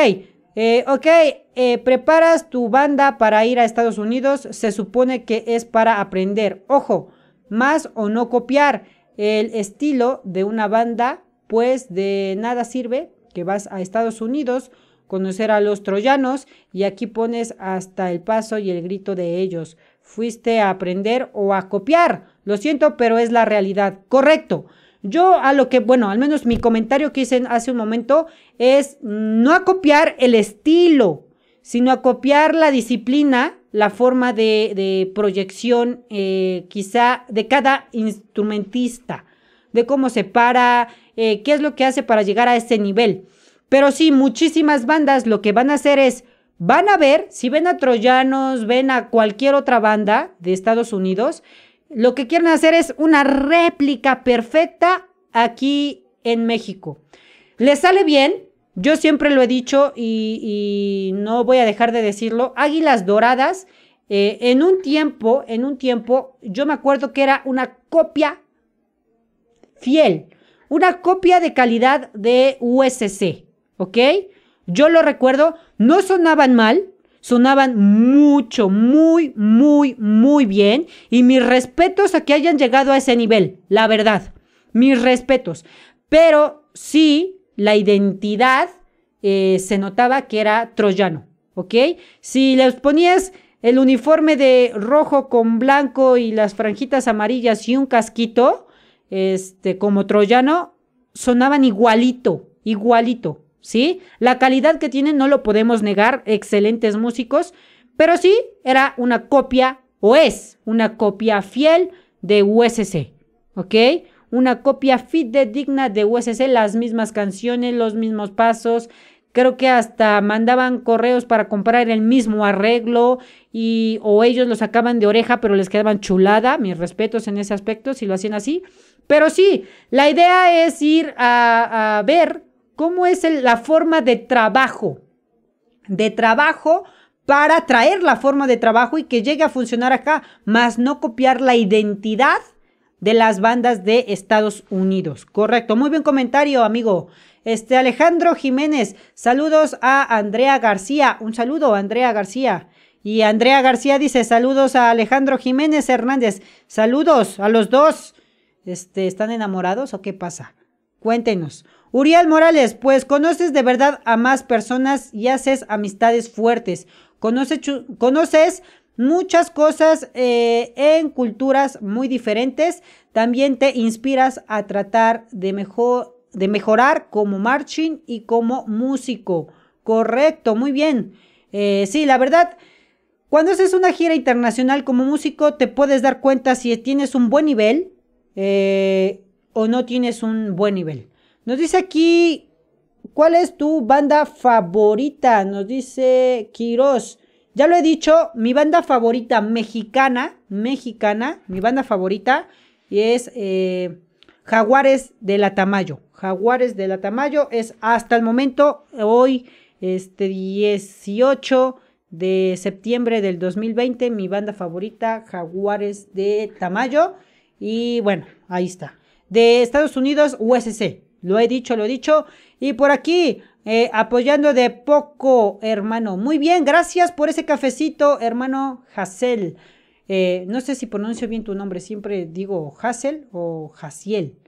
eh, ok, eh, preparas tu banda para ir a Estados Unidos. Se supone que es para aprender. Ojo, más o no copiar el estilo de una banda, pues de nada sirve que vas a Estados Unidos, conocer a los troyanos y aquí pones hasta el paso y el grito de ellos. Fuiste a aprender o a copiar. Lo siento, pero es la realidad. Correcto. Yo a lo que, bueno, al menos mi comentario que hice hace un momento es no a copiar el estilo, sino a copiar la disciplina, la forma de, proyección eh, quizá de cada instrumentista, de cómo se para, eh, qué es lo que hace para llegar a ese nivel. Pero sí, muchísimas bandas lo que van a hacer es, van a ver, si ven a Troyanos, ven a cualquier otra banda de Estados Unidos, lo que quieren hacer es una réplica perfecta aquí en México. Les sale bien, yo siempre lo he dicho y, no voy a dejar de decirlo, Águilas Doradas, eh, en un tiempo, en un tiempo, yo me acuerdo que era una copia fiel, una copia de calidad de USC, ¿ok? Yo lo recuerdo, no sonaban mal, sonaban mucho, muy, muy, muy bien. Y mis respetos a que hayan llegado a ese nivel, la verdad. Mis respetos. Pero sí, la identidad eh, se notaba que era troyano, ¿ok? Si les ponías el uniforme de rojo con blanco y las franjitas amarillas y un casquito, este, como troyano, sonaban igualito, igualito. ¿sí? La calidad que tienen no lo podemos negar, excelentes músicos, pero sí era una copia o es una copia fiel de USC, ¿ok? Una copia fit de USC, las mismas canciones, los mismos pasos. Creo que hasta mandaban correos para comprar el mismo arreglo y o ellos lo sacaban de oreja pero les quedaban chulada. Mis respetos en ese aspecto si lo hacían así. Pero sí, la idea es ir a ver cómo es la forma de trabajo, de trabajo para traer la forma de trabajo y que llegue a funcionar acá, más no copiar la identidad de las bandas de Estados Unidos. Correcto, muy buen comentario, amigo. Este Alejandro Jiménez, saludos a Andrea García, un saludo a Andrea García. Y Andrea García dice, saludos a Alejandro Jiménez Hernández, saludos a los dos. Este, ¿están enamorados o qué pasa? Cuéntenos. Uriel Morales, pues conoces de verdad a más personas y haces amistades fuertes. Conoces, muchas cosas eh, en culturas muy diferentes. También te inspiras a tratar de, mejorar como marching y como músico. Correcto, muy bien. Eh, sí, la verdad, cuando haces una gira internacional como músico, te puedes dar cuenta si tienes un buen nivel eh, o no tienes un buen nivel. Nos dice aquí, ¿cuál es tu banda favorita? Nos dice Quiroz. Ya lo he dicho, mi banda favorita mexicana, mexicana, mi banda favorita es eh, Jaguares de la Tamayo. Jaguares de la Tamayo es hasta el momento, hoy, este 18 de septiembre del 2020, mi banda favorita, Jaguares de Tamayo. Y bueno, ahí está. De Estados Unidos, USC. Lo he dicho, lo he dicho. Y por aquí, eh, apoyando de poco, hermano. Muy bien, gracias por ese cafecito, hermano Hassel. Eh, no sé si pronuncio bien tu nombre, siempre digo Hassel o Hasiel.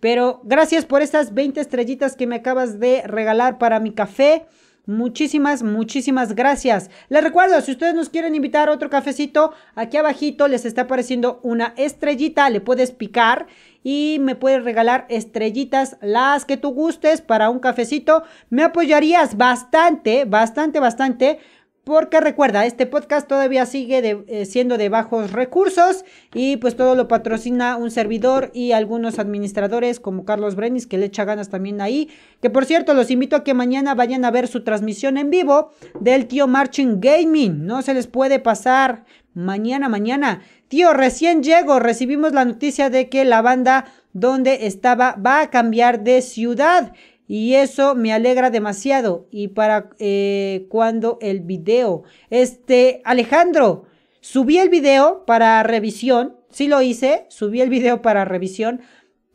Pero gracias por esas 20 estrellitas que me acabas de regalar para mi café. Muchísimas, muchísimas gracias. Les recuerdo, si ustedes nos quieren invitar a otro cafecito, aquí abajito les está apareciendo una estrellita, le puedes picar y me puedes regalar estrellitas, las que tú gustes para un cafecito. Me apoyarías bastante, bastante, bastante porque recuerda, este podcast todavía sigue eh, siendo de bajos recursos y pues todo lo patrocina un servidor y algunos administradores como Carlos Brenis que le echa ganas también ahí. Que por cierto, los invito a que mañana vayan a ver su transmisión en vivo del tío Marching Gaming. No se les puede pasar mañana, mañana. Tío, recién llego, recibimos la noticia de que la banda donde estaba va a cambiar de ciudad. Y eso me alegra demasiado. Y para eh, cuando el video. Este, Alejandro, subí el video para revisión. Sí lo hice, subí el video para revisión.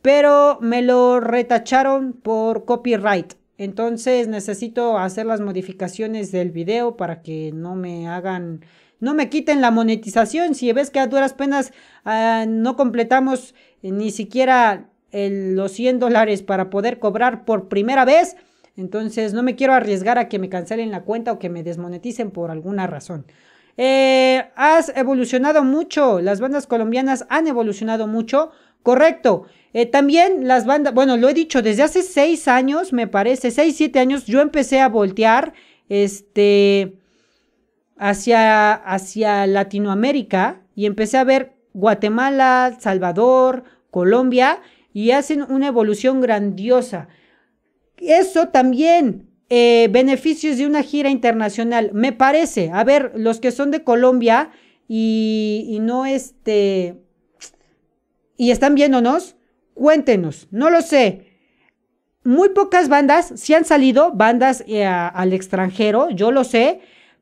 Pero me lo retacharon por copyright. Entonces necesito hacer las modificaciones del video para que no me hagan, no me quiten la monetización. Si ves que a duras penas ah, no completamos ni siquiera los 100 dólares para poder cobrar por primera vez. Entonces no me quiero arriesgar a que me cancelen la cuenta o que me desmoneticen por alguna razón. Eh, has evolucionado mucho, las bandas colombianas han evolucionado mucho, correcto. Eh, también las bandas, bueno, lo he dicho, desde hace 6 años, me parece, 6, 7 años, yo empecé a voltear, este, hacia, hacia Latinoamérica y empecé a ver Guatemala, Salvador, Colombia y hacen una evolución grandiosa. Eso también, eh, beneficios de una gira internacional, me parece. A ver, los que son de Colombia y, no este... Y están viéndonos, cuéntenos, no lo sé. Muy pocas bandas, han salido bandas eh, al extranjero, yo lo sé,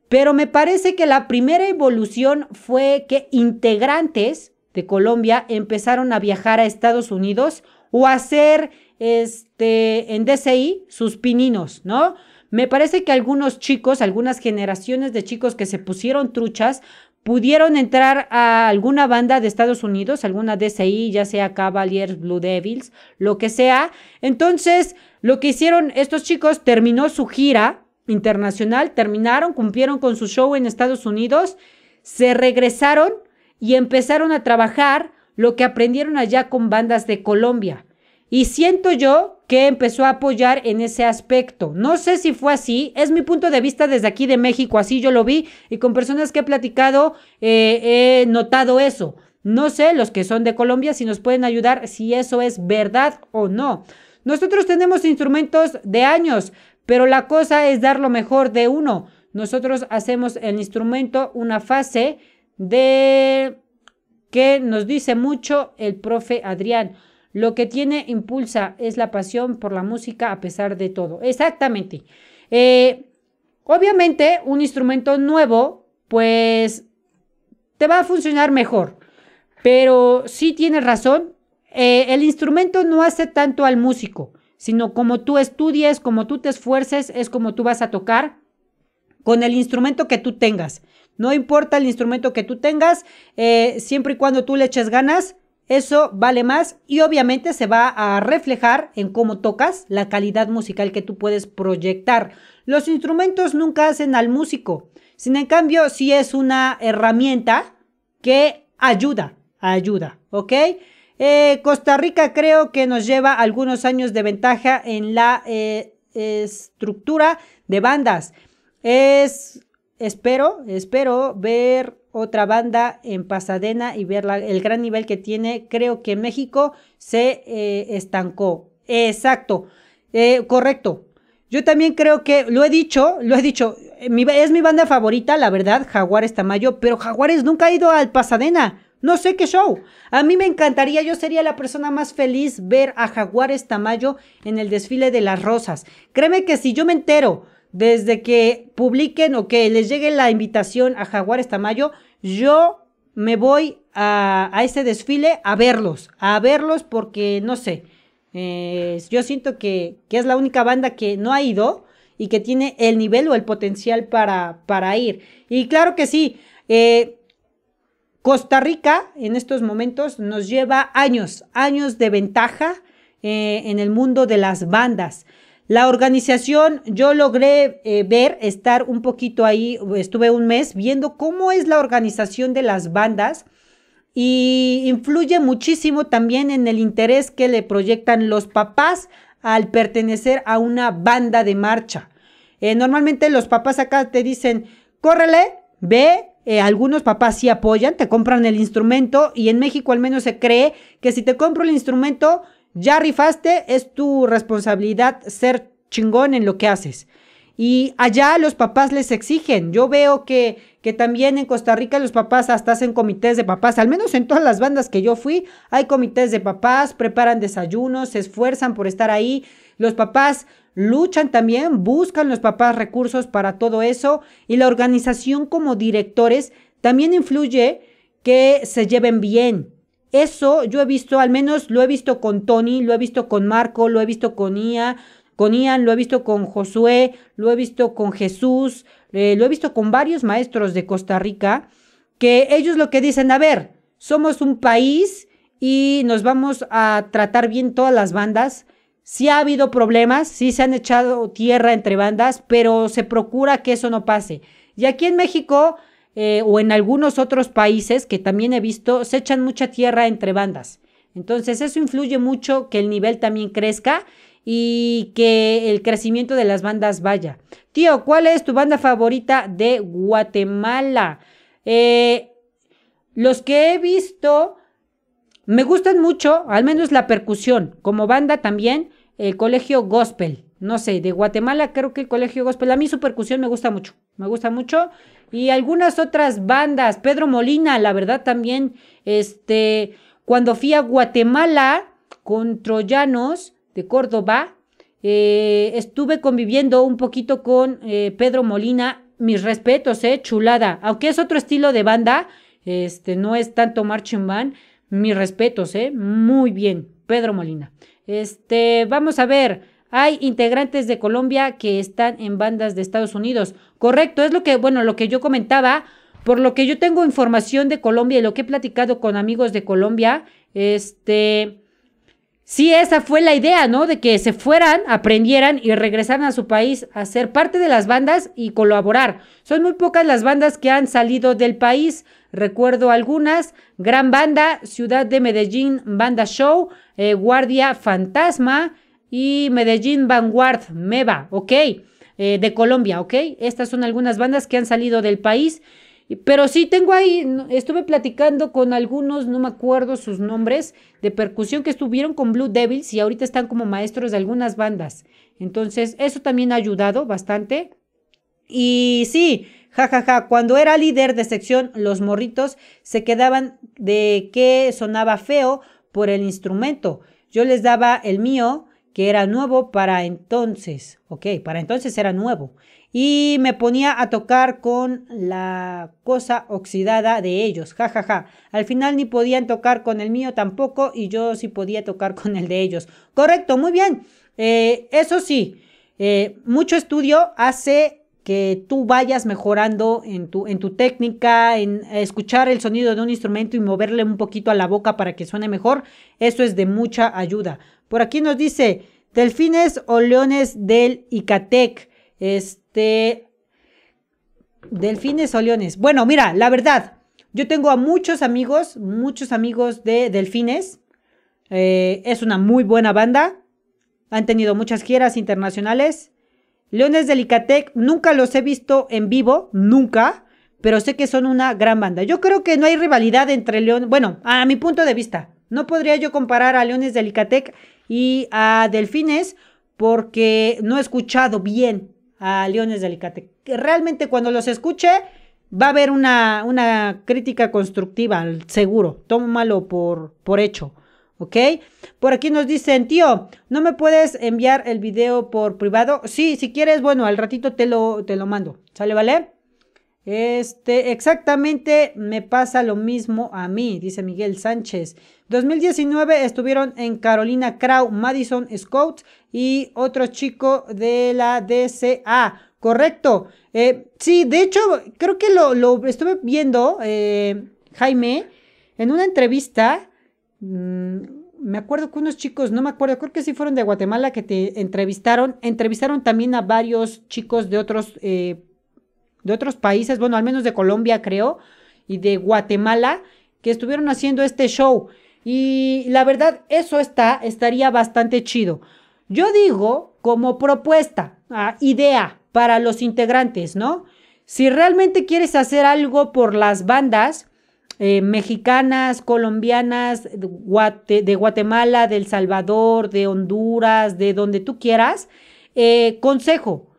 pero me parece que la primera evolución fue que integrantes de Colombia empezaron a viajar a Estados Unidos o a hacer este, en DCI sus pininos, ¿no? Me parece que algunos chicos, algunas generaciones de chicos que se pusieron truchas, pudieron entrar a alguna banda de Estados Unidos, alguna DCI, ya sea Cavaliers, Blue Devils, lo que sea. Entonces, lo que hicieron estos chicos, terminó su gira internacional, terminaron, cumplieron con su show en Estados Unidos, se regresaron y empezaron a trabajar lo que aprendieron allá con bandas de Colombia. Y siento yo que empezó a apoyar en ese aspecto. No sé si fue así, es mi punto de vista desde aquí de México, así yo lo vi y con personas que he platicado eh, he notado eso. No sé, los que son de Colombia, si nos pueden ayudar si eso es verdad o no. Nosotros tenemos instrumentos de años, pero la cosa es dar lo mejor de uno. Nosotros hacemos el instrumento, una fase, de que nos dice mucho el profe Adrián. Lo que tiene impulsa es la pasión por la música a pesar de todo. Exactamente. Eh, obviamente un instrumento nuevo, pues te va a funcionar mejor. Pero sí tienes razón, eh, el instrumento no hace tanto al músico, sino como tú estudies, como tú te esfuerces, es como tú vas a tocar con el instrumento que tú tengas. No importa el instrumento que tú tengas, eh, siempre y cuando tú le eches ganas, eso vale más y obviamente se va a reflejar en cómo tocas la calidad musical que tú puedes proyectar. Los instrumentos nunca hacen al músico, sin en cambio sí es una herramienta que ayuda, ayuda, ¿ok? Eh, Costa Rica creo que nos lleva algunos años de ventaja en la eh, estructura de bandas. Es espero, espero ver otra banda en Pasadena y ver el gran nivel que tiene. Creo que México se eh, estancó. Exacto, eh, correcto. Yo también creo que, lo he dicho, lo he dicho, es mi banda favorita, la verdad, Jaguares Tamayo, pero Jaguares nunca ha ido al Pasadena. No sé qué show. A mí me encantaría, yo sería la persona más feliz ver a Jaguares Tamayo en el desfile de las rosas. Créeme que si yo me entero desde que publiquen o que les llegue la invitación a Jaguares Tamayo, yo me voy a, a ese desfile a verlos, a verlos porque no sé, eh, yo siento que, es la única banda que no ha ido y que tiene el nivel o el potencial para, ir. Y claro que sí, eh, Costa Rica en estos momentos nos lleva años, años de ventaja eh, en el mundo de las bandas. La organización, yo logré eh, ver, estar un poquito ahí, estuve un mes viendo cómo es la organización de las bandas y influye muchísimo también en el interés que le proyectan los papás al pertenecer a una banda de marcha. Eh, normalmente los papás acá te dicen, córrele, ve, eh, algunos papás sí apoyan, te compran el instrumento y en México al menos se cree que si te compro el instrumento ya rifaste, es tu responsabilidad ser chingón en lo que haces. Y allá los papás les exigen. Yo veo que, que también en Costa Rica los papás hasta hacen comités de papás. Al menos en todas las bandas que yo fui, hay comités de papás, preparan desayunos, se esfuerzan por estar ahí. Los papás luchan también, buscan los papás recursos para todo eso. Y la organización como directores también influye que se lleven bien, eso yo he visto, al menos lo he visto con Tony, lo he visto con Marco, lo he visto con Ia, con Ian, lo he visto con Josué, lo he visto con Jesús, eh, lo he visto con varios maestros de Costa Rica, que ellos lo que dicen, a ver, somos un país y nos vamos a tratar bien todas las bandas. Sí ha habido problemas, sí se han echado tierra entre bandas, pero se procura que eso no pase. Y aquí en México eh, o en algunos otros países que también he visto, se echan mucha tierra entre bandas. Entonces eso influye mucho que el nivel también crezca y que el crecimiento de las bandas vaya. Tío, ¿cuál es tu banda favorita de Guatemala? Eh, los que he visto me gustan mucho, al menos la percusión, como banda también, el colegio gospel. No sé, de Guatemala creo que el colegio gospel, a mí su percusión me gusta mucho, me gusta mucho y algunas otras bandas. Pedro Molina, la verdad también, este, cuando fui a Guatemala con troyanos de Córdoba, eh, estuve conviviendo un poquito con eh, Pedro Molina. Mis respetos, eh, chulada. Aunque es otro estilo de banda, este, no es tanto marching band. Mis respetos, eh, muy bien, Pedro Molina. Este, vamos a ver hay integrantes de Colombia que están en bandas de Estados Unidos. Correcto, es lo que, bueno, lo que yo comentaba, por lo que yo tengo información de Colombia y lo que he platicado con amigos de Colombia, este, sí, esa fue la idea, ¿no? De que se fueran, aprendieran y regresaran a su país a ser parte de las bandas y colaborar. Son muy pocas las bandas que han salido del país. Recuerdo algunas, Gran Banda, Ciudad de Medellín, Banda Show, eh, Guardia Fantasma, y Medellín Vanguard, MEVA, ¿ok? Eh, de Colombia, ¿ok? Estas son algunas bandas que han salido del país. Pero sí tengo ahí, estuve platicando con algunos, no me acuerdo sus nombres, de percusión que estuvieron con Blue Devils y ahorita están como maestros de algunas bandas. Entonces, eso también ha ayudado bastante. Y sí, jajaja, cuando era líder de sección, los morritos se quedaban de que sonaba feo por el instrumento. Yo les daba el mío que era nuevo para entonces, ok, para entonces era nuevo. Y me ponía a tocar con la cosa oxidada de ellos, jajaja. Ja, ja. Al final ni podían tocar con el mío tampoco y yo sí podía tocar con el de ellos. Correcto, muy bien. Eh, eso sí, eh, mucho estudio hace que tú vayas mejorando en tu, en tu técnica, en escuchar el sonido de un instrumento y moverle un poquito a la boca para que suene mejor. Eso es de mucha ayuda. Por aquí nos dice, delfines o leones del Icatec. Este, delfines o leones. Bueno, mira, la verdad, yo tengo a muchos amigos, muchos amigos de delfines. Eh, es una muy buena banda. Han tenido muchas giras internacionales. Leones del Icatec, nunca los he visto en vivo, nunca, pero sé que son una gran banda. Yo creo que no hay rivalidad entre León, bueno, a mi punto de vista, no podría yo comparar a Leones del Icatec y a Delfines porque no he escuchado bien a Leones de Alicate. Realmente cuando los escuche va a haber una, una crítica constructiva, seguro. Tómalo por, por hecho. ¿Ok? Por aquí nos dicen, tío, ¿no me puedes enviar el video por privado? Sí, si quieres, bueno, al ratito te lo, te lo mando. ¿Sale, vale? Este, exactamente me pasa lo mismo a mí, dice Miguel Sánchez. 2019 estuvieron en Carolina Crow, Madison Scott y otro chico de la DCA. Correcto. Eh, sí, de hecho, creo que lo, estuve viendo, eh, Jaime, en una entrevista. Mm, me acuerdo que unos chicos, no me acuerdo, creo que sí fueron de Guatemala que te entrevistaron. Entrevistaron también a varios chicos de otros eh, de otros países, bueno, al menos de Colombia creo, y de Guatemala, que estuvieron haciendo este show. Y la verdad, eso está, estaría bastante chido. Yo digo como propuesta, ah, idea para los integrantes, ¿no? Si realmente quieres hacer algo por las bandas eh, mexicanas, colombianas, de, de Guatemala, del Salvador, de Honduras, de donde tú quieras, eh, consejo,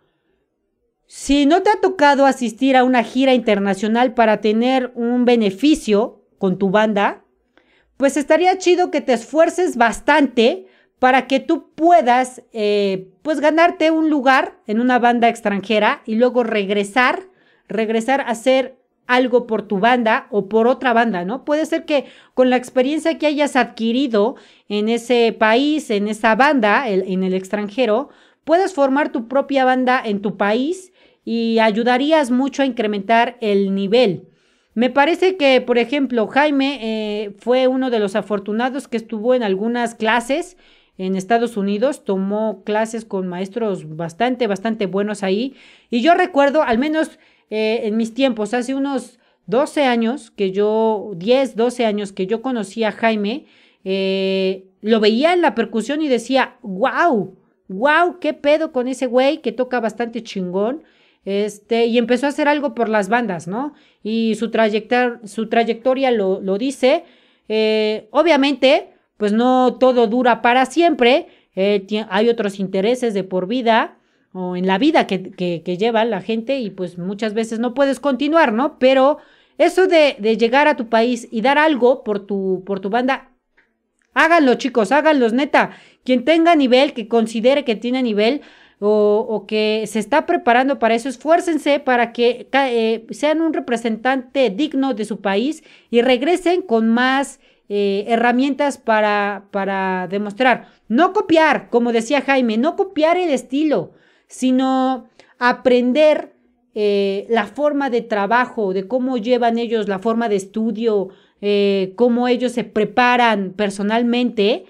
si no te ha tocado asistir a una gira internacional para tener un beneficio con tu banda, pues estaría chido que te esfuerces bastante para que tú puedas eh, pues ganarte un lugar en una banda extranjera y luego regresar, regresar a hacer algo por tu banda o por otra banda, ¿no? Puede ser que con la experiencia que hayas adquirido en ese país, en esa banda, en el extranjero, puedas formar tu propia banda en tu país y ayudarías mucho a incrementar el nivel. Me parece que, por ejemplo, Jaime eh, fue uno de los afortunados que estuvo en algunas clases en Estados Unidos, tomó clases con maestros bastante, bastante buenos ahí. Y yo recuerdo, al menos eh, en mis tiempos, hace unos 12 años que yo, 10, 12 años que yo conocí a Jaime, eh, lo veía en la percusión y decía, wow, wow, qué pedo con ese güey que toca bastante chingón. Este, y empezó a hacer algo por las bandas, ¿no? Y su, trayectoria lo, dice. Eh, obviamente, pues no todo dura para siempre. Eh, hay otros intereses de por vida o en la vida que, lleva la gente y pues muchas veces no puedes continuar, ¿no? Pero eso de, de llegar a tu país y dar algo por tu, por tu banda, háganlo chicos, háganlos neta. Quien tenga nivel, que considere que tiene nivel, o, que se está preparando para eso, esfuércense para que eh, sean un representante digno de su país y regresen con más eh, herramientas para, demostrar. No copiar, como decía Jaime, no copiar el estilo, sino aprender eh, la forma de trabajo, de cómo llevan ellos la forma de estudio, cómo ellos se preparan personalmente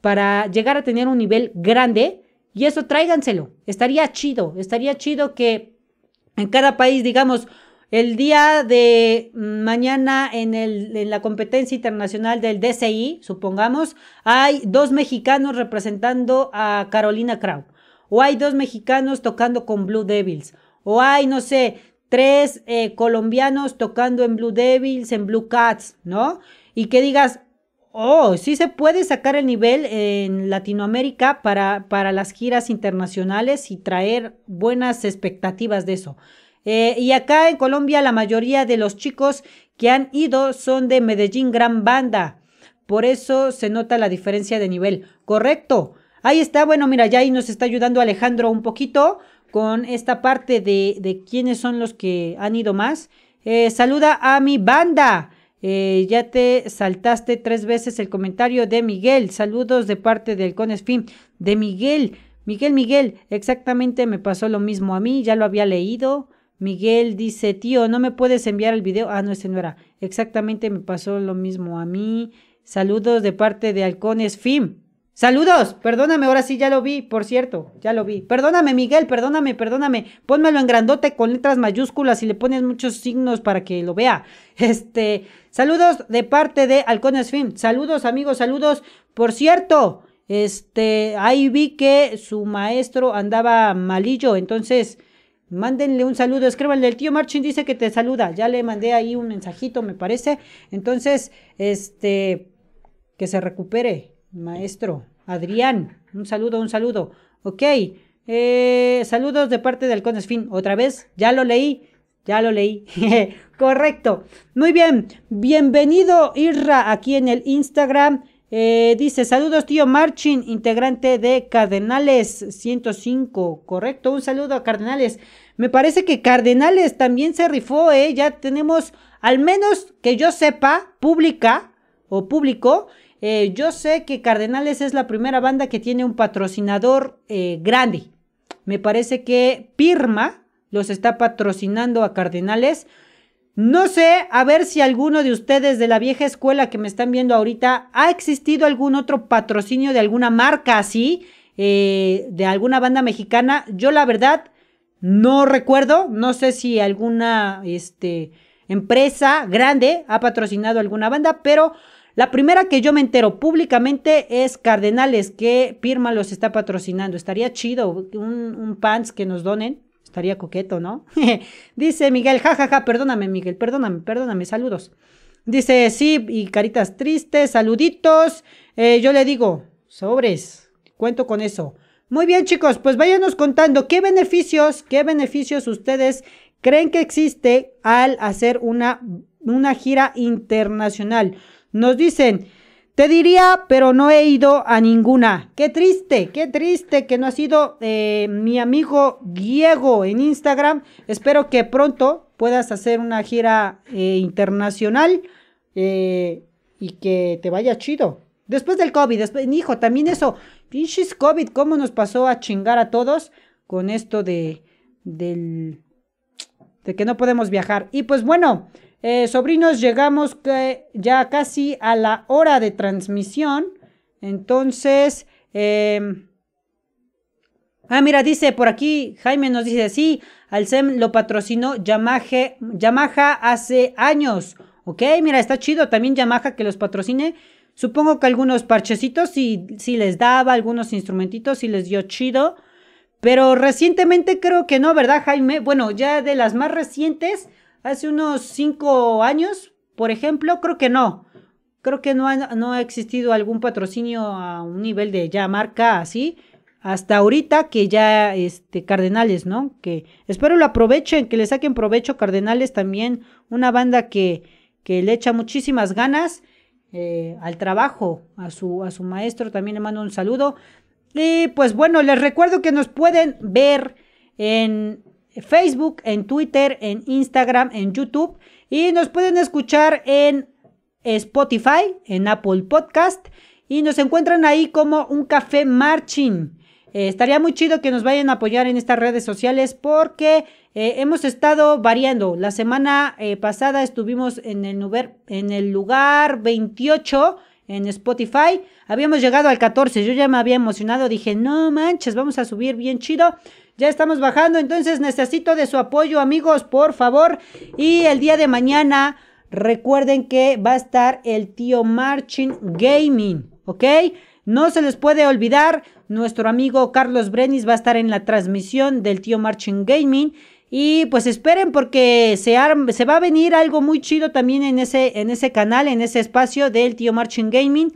para llegar a tener un nivel grande y eso tráiganselo. Estaría chido, estaría chido que en cada país, digamos, el día de mañana en, la competencia internacional del DCI, supongamos, hay dos mexicanos representando a Carolina Crown, O hay dos mexicanos tocando con Blue Devils. O hay, no sé, tres eh, colombianos tocando en Blue Devils, en Blue Cats, ¿no? Y que digas, Oh, sí se puede sacar el nivel en Latinoamérica para, para las giras internacionales y traer buenas expectativas de eso. Eh, y acá en Colombia la mayoría de los chicos que han ido son de Medellín Gran Banda. Por eso se nota la diferencia de nivel. Correcto. Ahí está. Bueno, mira, ya ahí nos está ayudando Alejandro un poquito con esta parte de, quiénes son los que han ido más. Eh, saluda a mi banda. Eh, ya te saltaste tres veces el comentario de Miguel. Saludos de parte del Fim. De Miguel. Miguel, Miguel, exactamente me pasó lo mismo a mí, ya lo había leído. Miguel dice, tío, no me puedes enviar el video. Ah, no, ese no era. Exactamente me pasó lo mismo a mí. Saludos de parte de Halcones Fim. Saludos, perdóname, ahora sí ya lo vi, por cierto, ya lo vi. Perdóname, Miguel, perdóname, perdóname. Pónmelo en grandote con letras mayúsculas y le pones muchos signos para que lo vea. Este, saludos de parte de Halcones Film. Saludos, amigos, saludos. Por cierto, este, ahí vi que su maestro andaba malillo, entonces mándenle un saludo, escríbanle, el tío Marchin dice que te saluda, ya le mandé ahí un mensajito, me parece. Entonces, este, que se recupere maestro. Adrián, un saludo, un saludo. Ok, eh, saludos de parte del Fin. Otra vez, ya lo leí, ya lo leí. Correcto. Muy bien, bienvenido Irra aquí en el Instagram. Eh, dice, saludos tío Marchin, integrante de Cardenales 105, correcto, un saludo a Cardenales. Me parece que Cardenales también se rifó, ¿eh? Ya tenemos, al menos que yo sepa, pública o público, eh, yo sé que Cardenales es la primera banda que tiene un patrocinador eh, grande. Me parece que Pirma los está patrocinando a Cardenales. No sé, a ver si alguno de ustedes de la vieja escuela que me están viendo ahorita, ¿ha existido algún otro patrocinio de alguna marca así, eh, de alguna banda mexicana? Yo la verdad no recuerdo, no sé si alguna este, empresa grande ha patrocinado alguna banda, pero la primera que yo me entero públicamente es Cardenales, que Pirma los está patrocinando. Estaría chido un, un pants que nos donen. Estaría coqueto, ¿no? Dice Miguel, jajaja, perdóname, Miguel, perdóname, perdóname, saludos. Dice, sí, y caritas tristes, saluditos. Eh, yo le digo, sobres, cuento con eso. Muy bien, chicos, pues váyanos contando qué beneficios, qué beneficios ustedes creen que existe al hacer una, una gira internacional. Nos dicen, te diría, pero no he ido a ninguna. Qué triste, qué triste que no ha sido eh, mi amigo Diego en Instagram. Espero que pronto puedas hacer una gira eh, internacional eh, y que te vaya chido. Después del COVID, después, hijo, también eso, pinches COVID, cómo nos pasó a chingar a todos con esto de, de que no podemos viajar. Y pues bueno, eh, sobrinos, llegamos ya casi a la hora de transmisión. Entonces, em, ah, mira, dice por aquí, Jaime nos dice, sí, Alcem lo patrocinó Yamaha, hace años. Ok, mira, está chido también Yamaha que los patrocine. Supongo que algunos parchecitos si sí les daba, algunos instrumentitos sí les dio chido. Pero recientemente creo que no, ¿verdad, Jaime? Bueno, ya de las más recientes, Hace unos cinco años, por ejemplo, creo que no. Creo que no ha, no ha existido algún patrocinio a un nivel de ya marca así. Hasta ahorita que ya este Cardenales, ¿no? Que espero lo aprovechen, que le saquen provecho Cardenales también, una banda que, que le echa muchísimas ganas eh, al trabajo, a su, a su maestro también le mando un saludo. Y pues bueno, les recuerdo que nos pueden ver en Facebook, en Twitter, en Instagram, en YouTube. Y nos pueden escuchar en Spotify, en Apple Podcast. Y nos encuentran ahí como un café marching. Eh, estaría muy chido que nos vayan a apoyar en estas redes sociales porque eh, hemos estado variando. La semana eh, pasada estuvimos en el, en el lugar 28 en Spotify. Habíamos llegado al 14. Yo ya me había emocionado. Dije, no manches, vamos a subir bien chido. Ya estamos bajando, entonces necesito de su apoyo, amigos, por favor. Y el día de mañana, recuerden que va a estar el tío Marching Gaming, ¿ok? No se les puede olvidar, nuestro amigo Carlos Brenis va a estar en la transmisión del tío Marching Gaming. Y pues esperen porque se, va a venir algo muy chido también en ese, en ese canal, en ese espacio del tío Marching Gaming.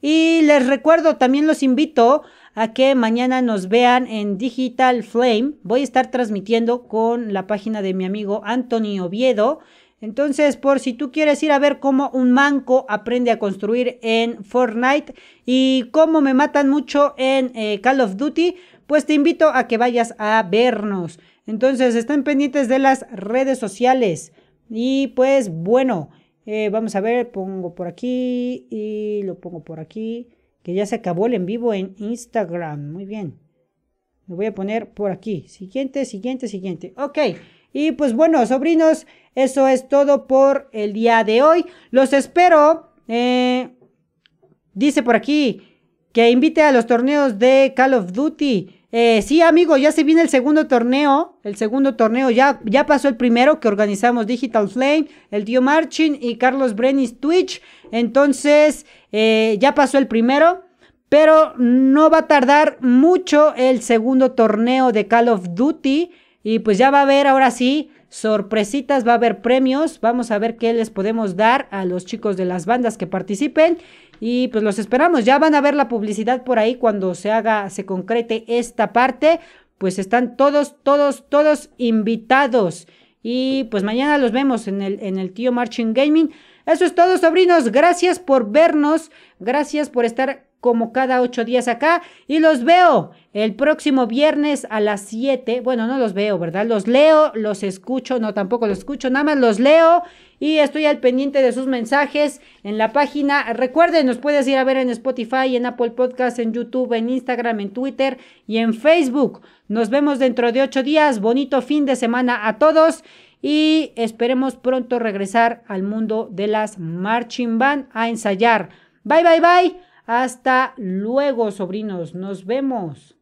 Y les recuerdo, también los invito a que mañana nos vean en Digital Flame. Voy a estar transmitiendo con la página de mi amigo Antonio Oviedo. Entonces, por si tú quieres ir a ver cómo un manco aprende a construir en Fortnite y cómo me matan mucho en eh, Call of Duty, pues te invito a que vayas a vernos. Entonces, estén pendientes de las redes sociales. Y pues bueno, eh, vamos a ver, pongo por aquí y lo pongo por aquí que ya se acabó el en vivo en Instagram. Muy bien. Lo voy a poner por aquí. Siguiente, siguiente, siguiente. Ok. Y pues bueno, sobrinos, eso es todo por el día de hoy. Los espero. Eh, dice por aquí que invite a los torneos de Call of Duty. Eh, sí, amigo ya se viene el segundo torneo. El segundo torneo ya, ya pasó el primero que organizamos Digital Flame, el tío Marching y Carlos Brenis Twitch. Entonces, eh, ya pasó el primero. Pero no va a tardar mucho el segundo torneo de Call of Duty. Y pues ya va a haber ahora sí sorpresitas, va a haber premios. Vamos a ver qué les podemos dar a los chicos de las bandas que participen. Y pues los esperamos. Ya van a ver la publicidad por ahí cuando se haga, se concrete esta parte. Pues están todos, todos, todos invitados. Y pues mañana los vemos en el, en el tío Marching Gaming. Eso es todo, sobrinos. Gracias por vernos. Gracias por estar como cada ocho días acá. Y los veo el próximo viernes a las siete, Bueno, no los veo, ¿verdad? Los leo, los escucho. No, tampoco los escucho. Nada más los leo y estoy al pendiente de sus mensajes en la página. Recuerden, nos puedes ir a ver en Spotify, en Apple Podcast, en YouTube, en Instagram, en Twitter y en Facebook. Nos vemos dentro de ocho días. Bonito fin de semana a todos y esperemos pronto regresar al mundo de las marching band a ensayar. Bye, bye, bye. Hasta luego, sobrinos. Nos vemos.